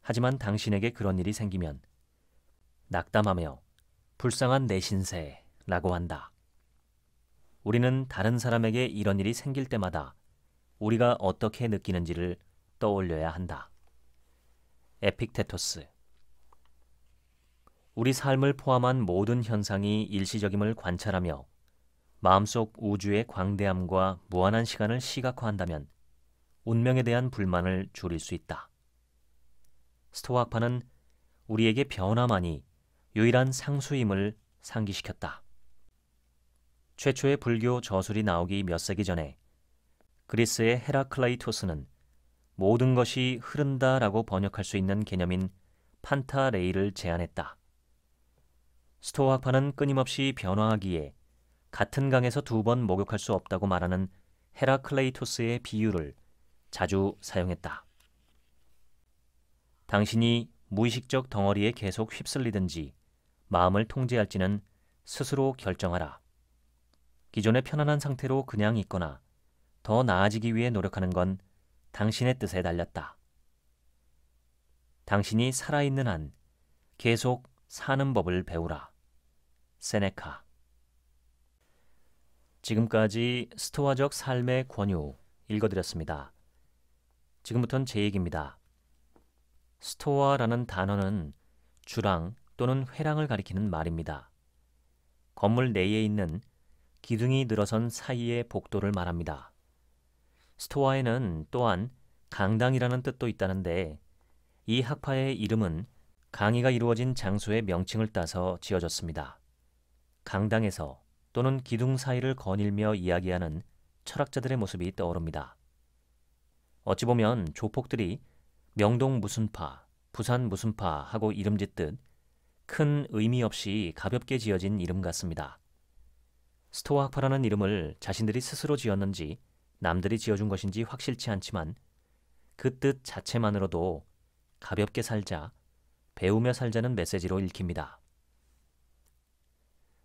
하지만 당신에게 그런 일이 생기면 낙담하며 불쌍한 내 신세라고 한다. 우리는 다른 사람에게 이런 일이 생길 때마다 우리가 어떻게 느끼는지를 떠올려야 한다. 에픽테토스 우리 삶을 포함한 모든 현상이 일시적임을 관찰하며 마음속 우주의 광대함과 무한한 시간을 시각화한다면 운명에 대한 불만을 줄일 수 있다. 스토아파는 우리에게 변화만이 유일한 상수임을 상기시켰다. 최초의 불교 저술이 나오기 몇 세기 전에 그리스의 헤라클라이토스는 모든 것이 흐른다라고 번역할 수 있는 개념인 판타레이를 제안했다. 스토아파는 끊임없이 변화하기에 같은 강에서 두 번 목욕할 수 없다고 말하는 헤라클레이토스의 비유를 자주 사용했다. 당신이 무의식적 덩어리에 계속 휩쓸리든지 마음을 통제할지는 스스로 결정하라. 기존의 편안한 상태로 그냥 있거나 더 나아지기 위해 노력하는 건 당신의 뜻에 달렸다. 당신이 살아있는 한 계속 사는 법을 배우라. 세네카 지금까지 스토아적 삶의 권유 읽어드렸습니다. 지금부터는 제 얘기입니다. 스토아라는 단어는 주랑 또는 회랑을 가리키는 말입니다. 건물 내에 있는 기둥이 늘어선 사이의 복도를 말합니다. 스토아에는 또한 강당이라는 뜻도 있다는데 이 학파의 이름은 강의가 이루어진 장소의 명칭을 따서 지어졌습니다. 강당에서 또는 기둥 사이를 거닐며 이야기하는 철학자들의 모습이 떠오릅니다. 어찌 보면 조폭들이 명동 무슨파, 부산 무슨파 하고 이름 짓듯 큰 의미 없이 가볍게 지어진 이름 같습니다. 스토아학파라는 이름을 자신들이 스스로 지었는지 남들이 지어준 것인지 확실치 않지만 그 뜻 자체만으로도 가볍게 살자, 배우며 살자는 메시지로 읽힙니다.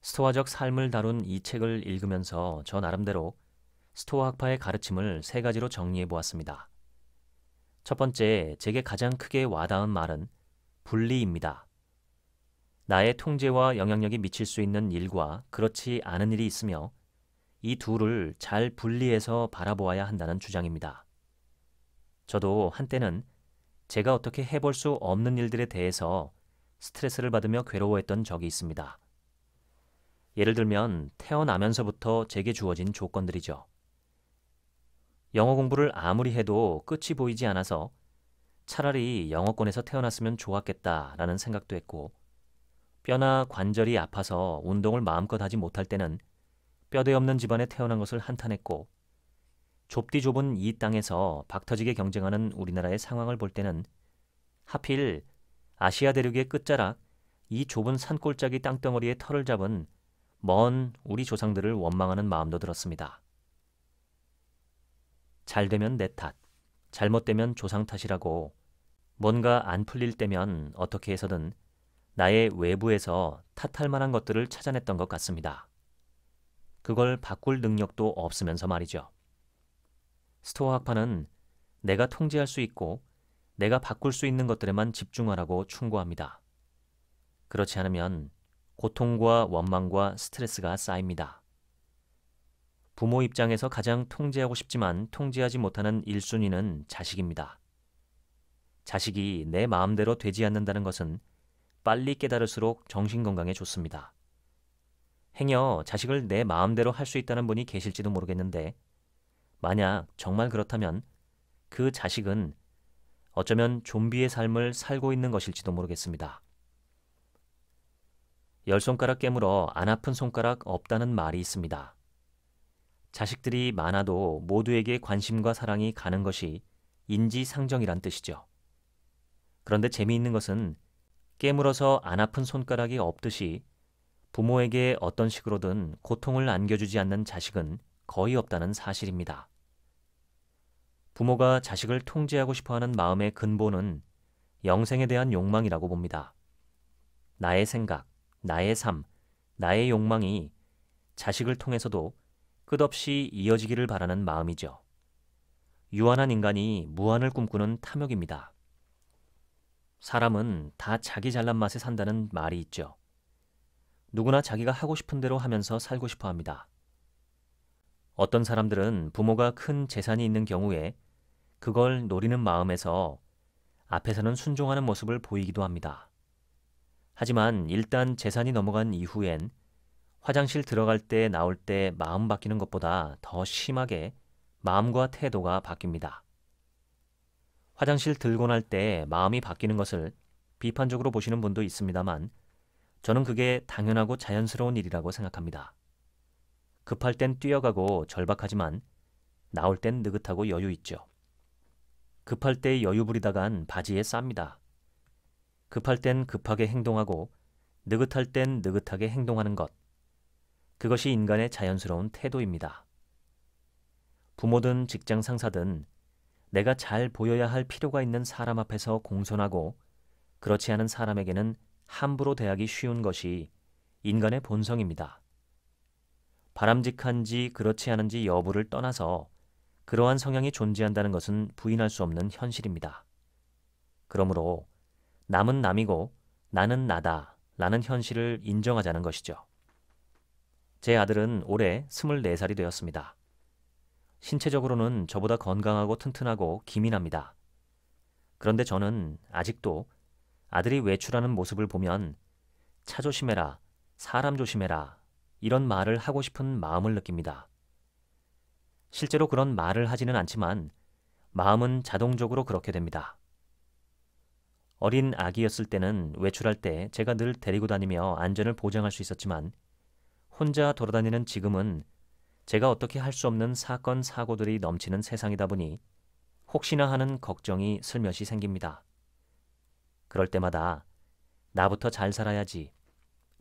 스토아적 삶을 다룬 이 책을 읽으면서 저 나름대로 스토아 학파의 가르침을 세 가지로 정리해 보았습니다. 첫 번째, 제게 가장 크게 와닿은 말은 분리입니다. 나의 통제와 영향력이 미칠 수 있는 일과 그렇지 않은 일이 있으며 이 둘을 잘 분리해서 바라보아야 한다는 주장입니다. 저도 한때는 제가 어떻게 해볼 수 없는 일들에 대해서 스트레스를 받으며 괴로워했던 적이 있습니다. 예를 들면 태어나면서부터 제게 주어진 조건들이죠. 영어 공부를 아무리 해도 끝이 보이지 않아서 차라리 영어권에서 태어났으면 좋았겠다라는 생각도 했고, 뼈나 관절이 아파서 운동을 마음껏 하지 못할 때는 뼈대 없는 집안에 태어난 것을 한탄했고, 좁디 좁은 이 땅에서 박터지게 경쟁하는 우리나라의 상황을 볼 때는 하필 아시아 대륙의 끝자락 이 좁은 산골짜기 땅덩어리에 털을 잡은 먼 우리 조상들을 원망하는 마음도 들었습니다. 잘 되면 내 탓, 잘못되면 조상 탓이라고 뭔가 안 풀릴 때면 어떻게 해서든 나의 외부에서 탓할 만한 것들을 찾아냈던 것 같습니다. 그걸 바꿀 능력도 없으면서 말이죠. 스토어 학파는 내가 통제할 수 있고 내가 바꿀 수 있는 것들에만 집중하라고 충고합니다. 그렇지 않으면 고통과 원망과 스트레스가 쌓입니다. 부모 입장에서 가장 통제하고 싶지만 통제하지 못하는 1순위는 자식입니다. 자식이 내 마음대로 되지 않는다는 것은 빨리 깨달을수록 정신건강에 좋습니다. 행여 자식을 내 마음대로 할 수 있다는 분이 계실지도 모르겠는데, 만약 정말 그렇다면 그 자식은 어쩌면 좀비의 삶을 살고 있는 것일지도 모르겠습니다. 열 손가락 깨물어 안 아픈 손가락 없다는 말이 있습니다. 자식들이 많아도 모두에게 관심과 사랑이 가는 것이 인지상정이란 뜻이죠. 그런데 재미있는 것은 깨물어서 안 아픈 손가락이 없듯이 부모에게 어떤 식으로든 고통을 안겨주지 않는 자식은 거의 없다는 사실입니다. 부모가 자식을 통제하고 싶어 하는 마음의 근본은 영생에 대한 욕망이라고 봅니다. 나의 생각, 나의 삶, 나의 욕망이 자식을 통해서도 끝없이 이어지기를 바라는 마음이죠. 유한한 인간이 무한을 꿈꾸는 탐욕입니다. 사람은 다 자기 잘난 맛에 산다는 말이 있죠. 누구나 자기가 하고 싶은 대로 하면서 살고 싶어 합니다. 어떤 사람들은 부모가 큰 재산이 있는 경우에 그걸 노리는 마음에서 앞에서는 순종하는 모습을 보이기도 합니다. 하지만 일단 재산이 넘어간 이후엔 화장실 들어갈 때 나올 때 마음 바뀌는 것보다 더 심하게 마음과 태도가 바뀝니다. 화장실 들고 날 때 마음이 바뀌는 것을 비판적으로 보시는 분도 있습니다만 저는 그게 당연하고 자연스러운 일이라고 생각합니다. 급할 땐 뛰어가고 절박하지만 나올 땐 느긋하고 여유 있죠. 급할 때 여유 부리다간 바지에 쌉니다. 급할 땐 급하게 행동하고 느긋할 땐 느긋하게 행동하는 것. 그것이 인간의 자연스러운 태도입니다. 부모든 직장 상사든 내가 잘 보여야 할 필요가 있는 사람 앞에서 공손하고 그렇지 않은 사람에게는 함부로 대하기 쉬운 것이 인간의 본성입니다. 바람직한지 그렇지 않은지 여부를 떠나서 그러한 성향이 존재한다는 것은 부인할 수 없는 현실입니다. 그러므로 남은 남이고 나는 나다 라는 현실을 인정하자는 것이죠. 제 아들은 올해 24살이 되었습니다. 신체적으로는 저보다 건강하고 튼튼하고 기민합니다. 그런데 저는 아직도 아들이 외출하는 모습을 보면 차 조심해라, 사람 조심해라 이런 말을 하고 싶은 마음을 느낍니다. 실제로 그런 말을 하지는 않지만 마음은 자동적으로 그렇게 됩니다. 어린 아기였을 때는 외출할 때 제가 늘 데리고 다니며 안전을 보장할 수 있었지만 혼자 돌아다니는 지금은 제가 어떻게 할 수 없는 사건, 사고들이 넘치는 세상이다 보니 혹시나 하는 걱정이 슬며시 생깁니다. 그럴 때마다 나부터 잘 살아야지,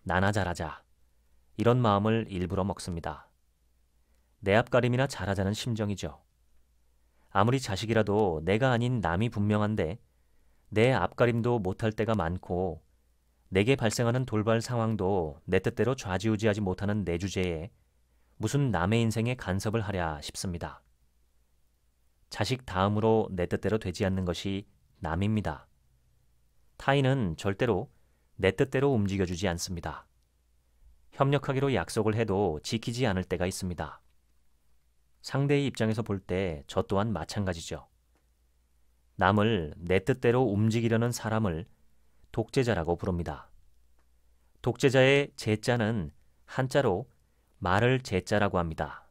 나나 잘하자, 이런 마음을 일부러 먹습니다. 내 앞가림이나 잘하자는 심정이죠. 아무리 자식이라도 내가 아닌 남이 분명한데 내 앞가림도 못할 때가 많고 내게 발생하는 돌발 상황도 내 뜻대로 좌지우지하지 못하는 내 주제에 무슨 남의 인생에 간섭을 하랴 싶습니다. 자식 다음으로 내 뜻대로 되지 않는 것이 남입니다. 타인은 절대로 내 뜻대로 움직여주지 않습니다. 협력하기로 약속을 해도 지키지 않을 때가 있습니다. 상대의 입장에서 볼 때 저 또한 마찬가지죠. 남을 내 뜻대로 움직이려는 사람을 독재자라고 부릅니다. 독재자의 제자는 한자로 말을 제자라고 합니다.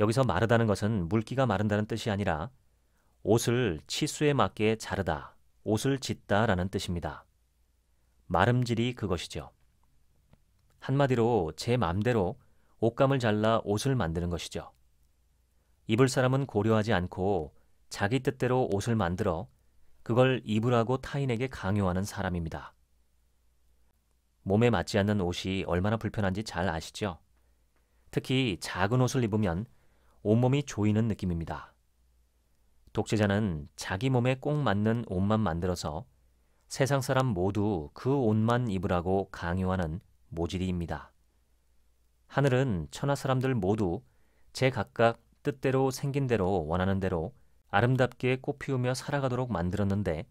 여기서 마르다는 것은 물기가 마른다는 뜻이 아니라 옷을 치수에 맞게 자르다, 옷을 짓다 라는 뜻입니다. 마름질이 그것이죠. 한마디로 제 맘대로 옷감을 잘라 옷을 만드는 것이죠. 입을 사람은 고려하지 않고 자기 뜻대로 옷을 만들어 그걸 입으라고 타인에게 강요하는 사람입니다. 몸에 맞지 않는 옷이 얼마나 불편한지 잘 아시죠? 특히 작은 옷을 입으면 온몸이 조이는 느낌입니다. 독재자는 자기 몸에 꼭 맞는 옷만 만들어서 세상 사람 모두 그 옷만 입으라고 강요하는 모질이입니다. 하늘은 천하 사람들 모두 제 각각 뜻대로 생긴 대로 원하는 대로 아름답게 꽃피우며 살아가도록 만들었는데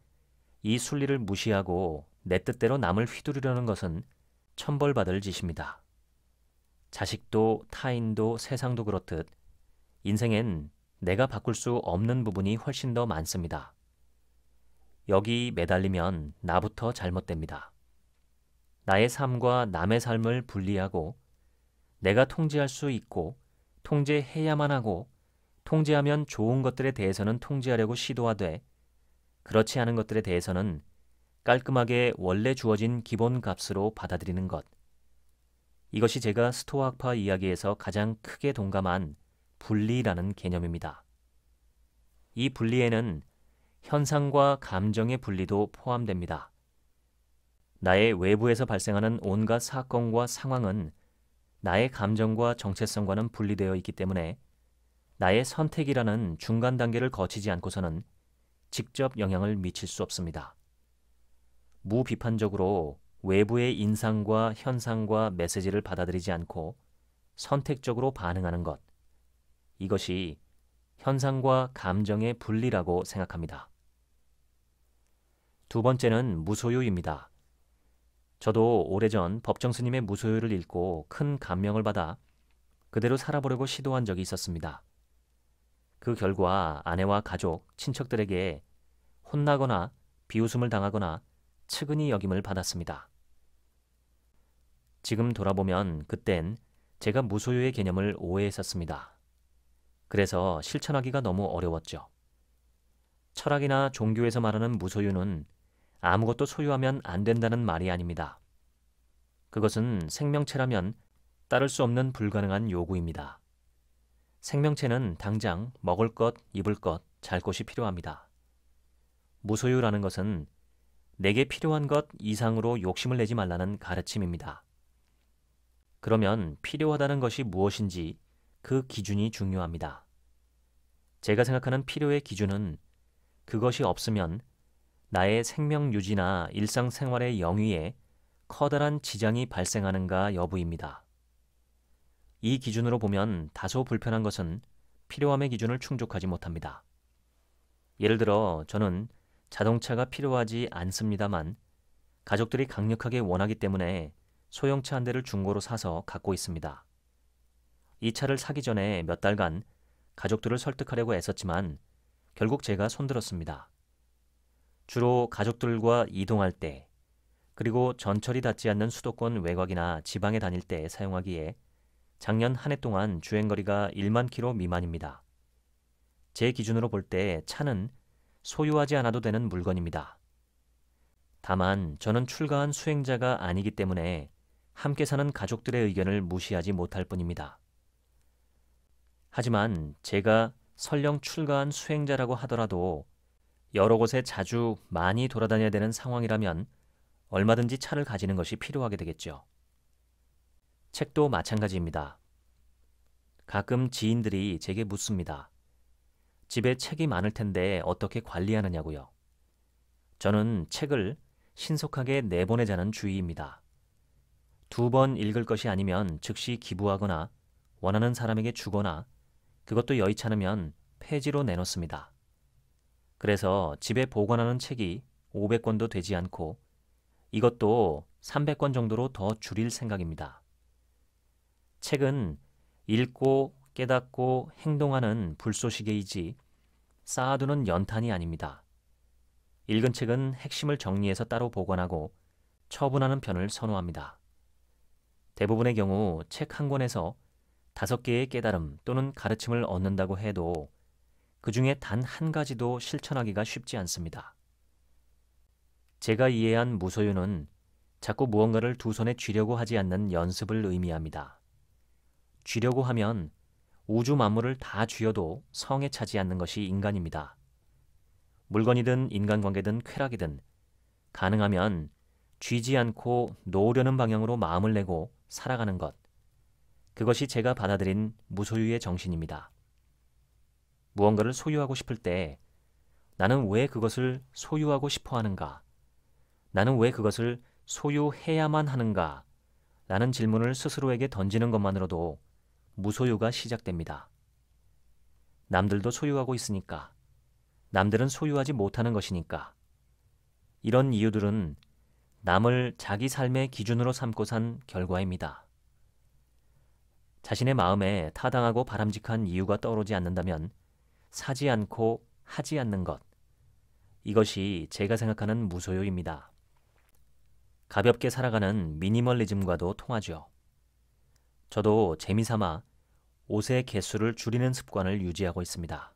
이 순리를 무시하고 내 뜻대로 남을 휘두르려는 것은 천벌받을 짓입니다. 자식도 타인도 세상도 그렇듯 인생엔 내가 바꿀 수 없는 부분이 훨씬 더 많습니다. 여기 매달리면 나부터 잘못됩니다. 나의 삶과 남의 삶을 분리하고 내가 통제할 수 있고 통제해야만 하고 통제하면 좋은 것들에 대해서는 통제하려고 시도하되 그렇지 않은 것들에 대해서는 깔끔하게 원래 주어진 기본 값으로 받아들이는 것. 이것이 제가 스토아학파 이야기에서 가장 크게 동감한 분리라는 개념입니다. 이 분리에는 현상과 감정의 분리도 포함됩니다. 나의 외부에서 발생하는 온갖 사건과 상황은 나의 감정과 정체성과는 분리되어 있기 때문에 나의 선택이라는 중간 단계를 거치지 않고서는 직접 영향을 미칠 수 없습니다. 무비판적으로 외부의 인상과 현상과 메시지를 받아들이지 않고 선택적으로 반응하는 것. 이것이 현상과 감정의 분리라고 생각합니다. 두 번째는 무소유입니다. 저도 오래전 법정 스님의 무소유를 읽고 큰 감명을 받아 그대로 살아보려고 시도한 적이 있었습니다. 그 결과 아내와 가족, 친척들에게 혼나거나 비웃음을 당하거나 측은히 여김을 받았습니다. 지금 돌아보면 그땐 제가 무소유의 개념을 오해했었습니다. 그래서 실천하기가 너무 어려웠죠. 철학이나 종교에서 말하는 무소유는 아무것도 소유하면 안 된다는 말이 아닙니다. 그것은 생명체라면 따를 수 없는 불가능한 요구입니다. 생명체는 당장 먹을 것, 입을 것, 잘 곳이 필요합니다. 무소유라는 것은 내게 필요한 것 이상으로 욕심을 내지 말라는 가르침입니다. 그러면 필요하다는 것이 무엇인지 그 기준이 중요합니다. 제가 생각하는 필요의 기준은 그것이 없으면 나의 생명 유지나 일상생활의 영위에 커다란 지장이 발생하는가 여부입니다. 이 기준으로 보면 다소 불편한 것은 필요함의 기준을 충족하지 못합니다. 예를 들어 저는 자동차가 필요하지 않습니다만 가족들이 강력하게 원하기 때문에 소형차 한 대를 중고로 사서 갖고 있습니다. 이 차를 사기 전에 몇 달간 가족들을 설득하려고 애썼지만 결국 제가 손들었습니다. 주로 가족들과 이동할 때 그리고 전철이 닿지 않는 수도권 외곽이나 지방에 다닐 때 사용하기에 작년 한 해 동안 주행거리가 1만 키로 미만입니다. 제 기준으로 볼 때 차는 소유하지 않아도 되는 물건입니다. 다만 저는 출가한 수행자가 아니기 때문에 함께 사는 가족들의 의견을 무시하지 못할 뿐입니다. 하지만 제가 설령 출가한 수행자라고 하더라도 여러 곳에 자주 많이 돌아다녀야 되는 상황이라면 얼마든지 차를 가지는 것이 필요하게 되겠죠. 책도 마찬가지입니다. 가끔 지인들이 제게 묻습니다. 집에 책이 많을 텐데 어떻게 관리하느냐고요. 저는 책을 신속하게 내보내자는 주의입니다. 두 번 읽을 것이 아니면 즉시 기부하거나 원하는 사람에게 주거나 그것도 여의치않으면 폐지로 내놓습니다. 그래서 집에 보관하는 책이 500권도 되지 않고 이것도 300권 정도로 더 줄일 생각입니다. 책은 읽고 깨닫고 행동하는 불쏘시개이지 쌓아두는 연탄이 아닙니다. 읽은 책은 핵심을 정리해서 따로 보관하고 처분하는 편을 선호합니다. 대부분의 경우 책 한 권에서 다섯 개의 깨달음 또는 가르침을 얻는다고 해도 그 중에 단 한 가지도 실천하기가 쉽지 않습니다. 제가 이해한 무소유는 자꾸 무언가를 두 손에 쥐려고 하지 않는 연습을 의미합니다. 쥐려고 하면 우주 만물을 다 쥐어도 성에 차지 않는 것이 인간입니다. 물건이든 인간관계든 쾌락이든 가능하면 쥐지 않고 놓으려는 방향으로 마음을 내고 살아가는 것. 그것이 제가 받아들인 무소유의 정신입니다. 무언가를 소유하고 싶을 때 나는 왜 그것을 소유하고 싶어 하는가? 나는 왜 그것을 소유해야만 하는가? 라는 질문을 스스로에게 던지는 것만으로도 무소유가 시작됩니다. 남들도 소유하고 있으니까, 남들은 소유하지 못하는 것이니까. 이런 이유들은 남을 자기 삶의 기준으로 삼고 산 결과입니다. 자신의 마음에 타당하고 바람직한 이유가 떠오르지 않는다면 사지 않고 하지 않는 것. 이것이 제가 생각하는 무소유입니다. 가볍게 살아가는 미니멀리즘과도 통하죠. 저도 재미삼아 옷의 개수를 줄이는 습관을 유지하고 있습니다.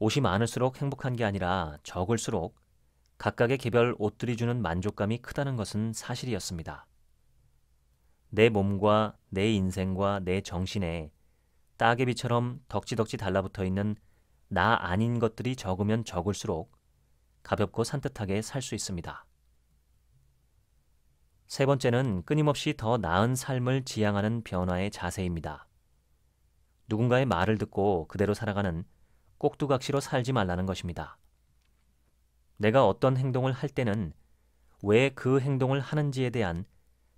옷이 많을수록 행복한 게 아니라 적을수록 각각의 개별 옷들이 주는 만족감이 크다는 것은 사실이었습니다. 내 몸과 내 인생과 내 정신에 따개비처럼 덕지덕지 달라붙어 있는 나 아닌 것들이 적으면 적을수록 가볍고 산뜻하게 살 수 있습니다. 세 번째는 끊임없이 더 나은 삶을 지향하는 변화의 자세입니다. 누군가의 말을 듣고 그대로 살아가는 꼭두각시로 살지 말라는 것입니다. 내가 어떤 행동을 할 때는 왜 그 행동을 하는지에 대한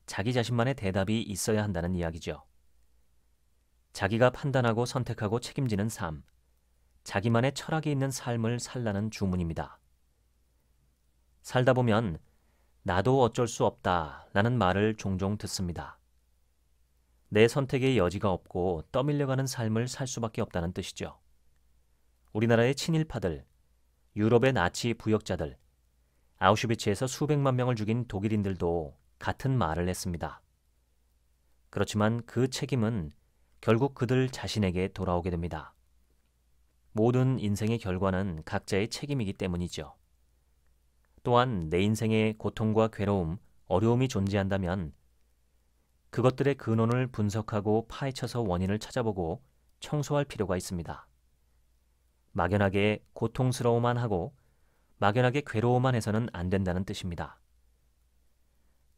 자기 자신만의 대답이 있어야 한다는 이야기죠. 자기가 판단하고 선택하고 책임지는 삶, 자기만의 철학이 있는 삶을 살라는 주문입니다. 살다 보면 나도 어쩔 수 없다 라는 말을 종종 듣습니다. 내 선택의 여지가 없고 떠밀려가는 삶을 살 수밖에 없다는 뜻이죠. 우리나라의 친일파들, 유럽의 나치 부역자들, 아우슈비츠에서 수백만 명을 죽인 독일인들도 같은 말을 했습니다. 그렇지만 그 책임은 결국 그들 자신에게 돌아오게 됩니다. 모든 인생의 결과는 각자의 책임이기 때문이죠. 또한 내 인생에 고통과 괴로움, 어려움이 존재한다면 그것들의 근원을 분석하고 파헤쳐서 원인을 찾아보고 청소할 필요가 있습니다. 막연하게 고통스러워만 하고 막연하게 괴로워만 해서는 안 된다는 뜻입니다.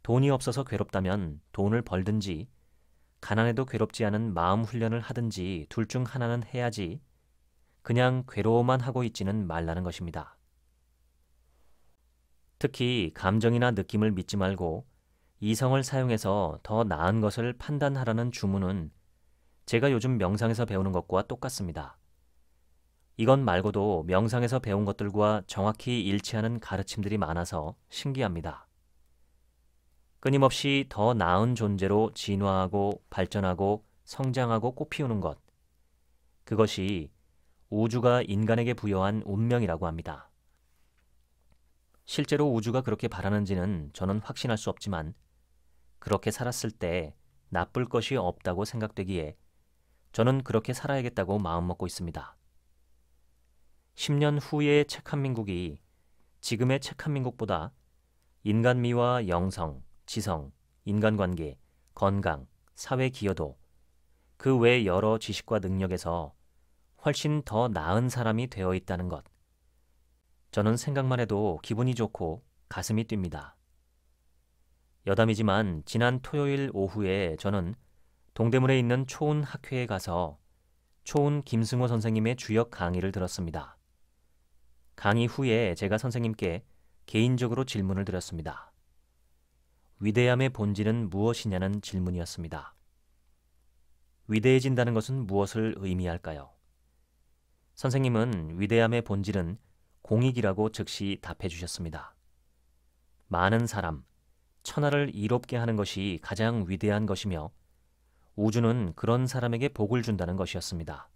돈이 없어서 괴롭다면 돈을 벌든지 가난해도 괴롭지 않은 마음 훈련을 하든지 둘 중 하나는 해야지 그냥 괴로워만 하고 있지는 말라는 것입니다. 특히 감정이나 느낌을 믿지 말고 이성을 사용해서 더 나은 것을 판단하라는 주문은 제가 요즘 명상에서 배우는 것과 똑같습니다. 이건 말고도 명상에서 배운 것들과 정확히 일치하는 가르침들이 많아서 신기합니다. 끊임없이 더 나은 존재로 진화하고 발전하고 성장하고 꽃피우는 것. 그것이 우주가 인간에게 부여한 운명이라고 합니다. 실제로 우주가 그렇게 바라는지는 저는 확신할 수 없지만 그렇게 살았을 때 나쁠 것이 없다고 생각되기에 저는 그렇게 살아야겠다고 마음먹고 있습니다. 10년 후의 책한민국이 지금의 책한민국보다 인간미와 영성, 지성, 인간관계, 건강, 사회 기여도 그 외 여러 지식과 능력에서 훨씬 더 나은 사람이 되어 있다는 것. 저는 생각만 해도 기분이 좋고 가슴이 뜁니다. 여담이지만 지난 토요일 오후에 저는 동대문에 있는 초운 학회에 가서 초운 김승호 선생님의 주역 강의를 들었습니다. 강의 후에 제가 선생님께 개인적으로 질문을 드렸습니다. 위대함의 본질은 무엇이냐는 질문이었습니다. 위대해진다는 것은 무엇을 의미할까요? 선생님은 위대함의 본질은 공익이라고 즉시 답해 주셨습니다. 많은 사람, 천하를 이롭게 하는 것이 가장 위대한 것이며 우주는 그런 사람에게 복을 준다는 것이었습니다.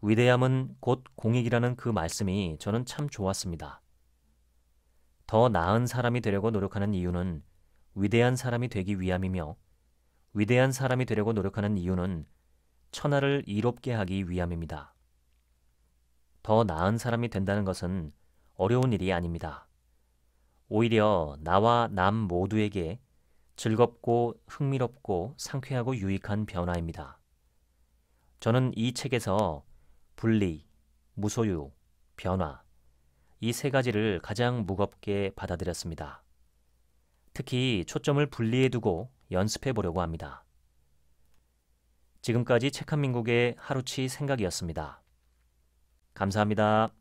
위대함은 곧 공익이라는 그 말씀이 저는 참 좋았습니다. 더 나은 사람이 되려고 노력하는 이유는 위대한 사람이 되기 위함이며 위대한 사람이 되려고 노력하는 이유는 천하를 이롭게 하기 위함입니다. 더 나은 사람이 된다는 것은 어려운 일이 아닙니다. 오히려 나와 남 모두에게 즐겁고 흥미롭고 상쾌하고 유익한 변화입니다. 저는 이 책에서 분리, 무소유, 변화 이 세 가지를 가장 무겁게 받아들였습니다. 특히 초점을 분리해 두고 연습해 보려고 합니다. 지금까지 책한민국의 하루치 생각이었습니다. 감사합니다.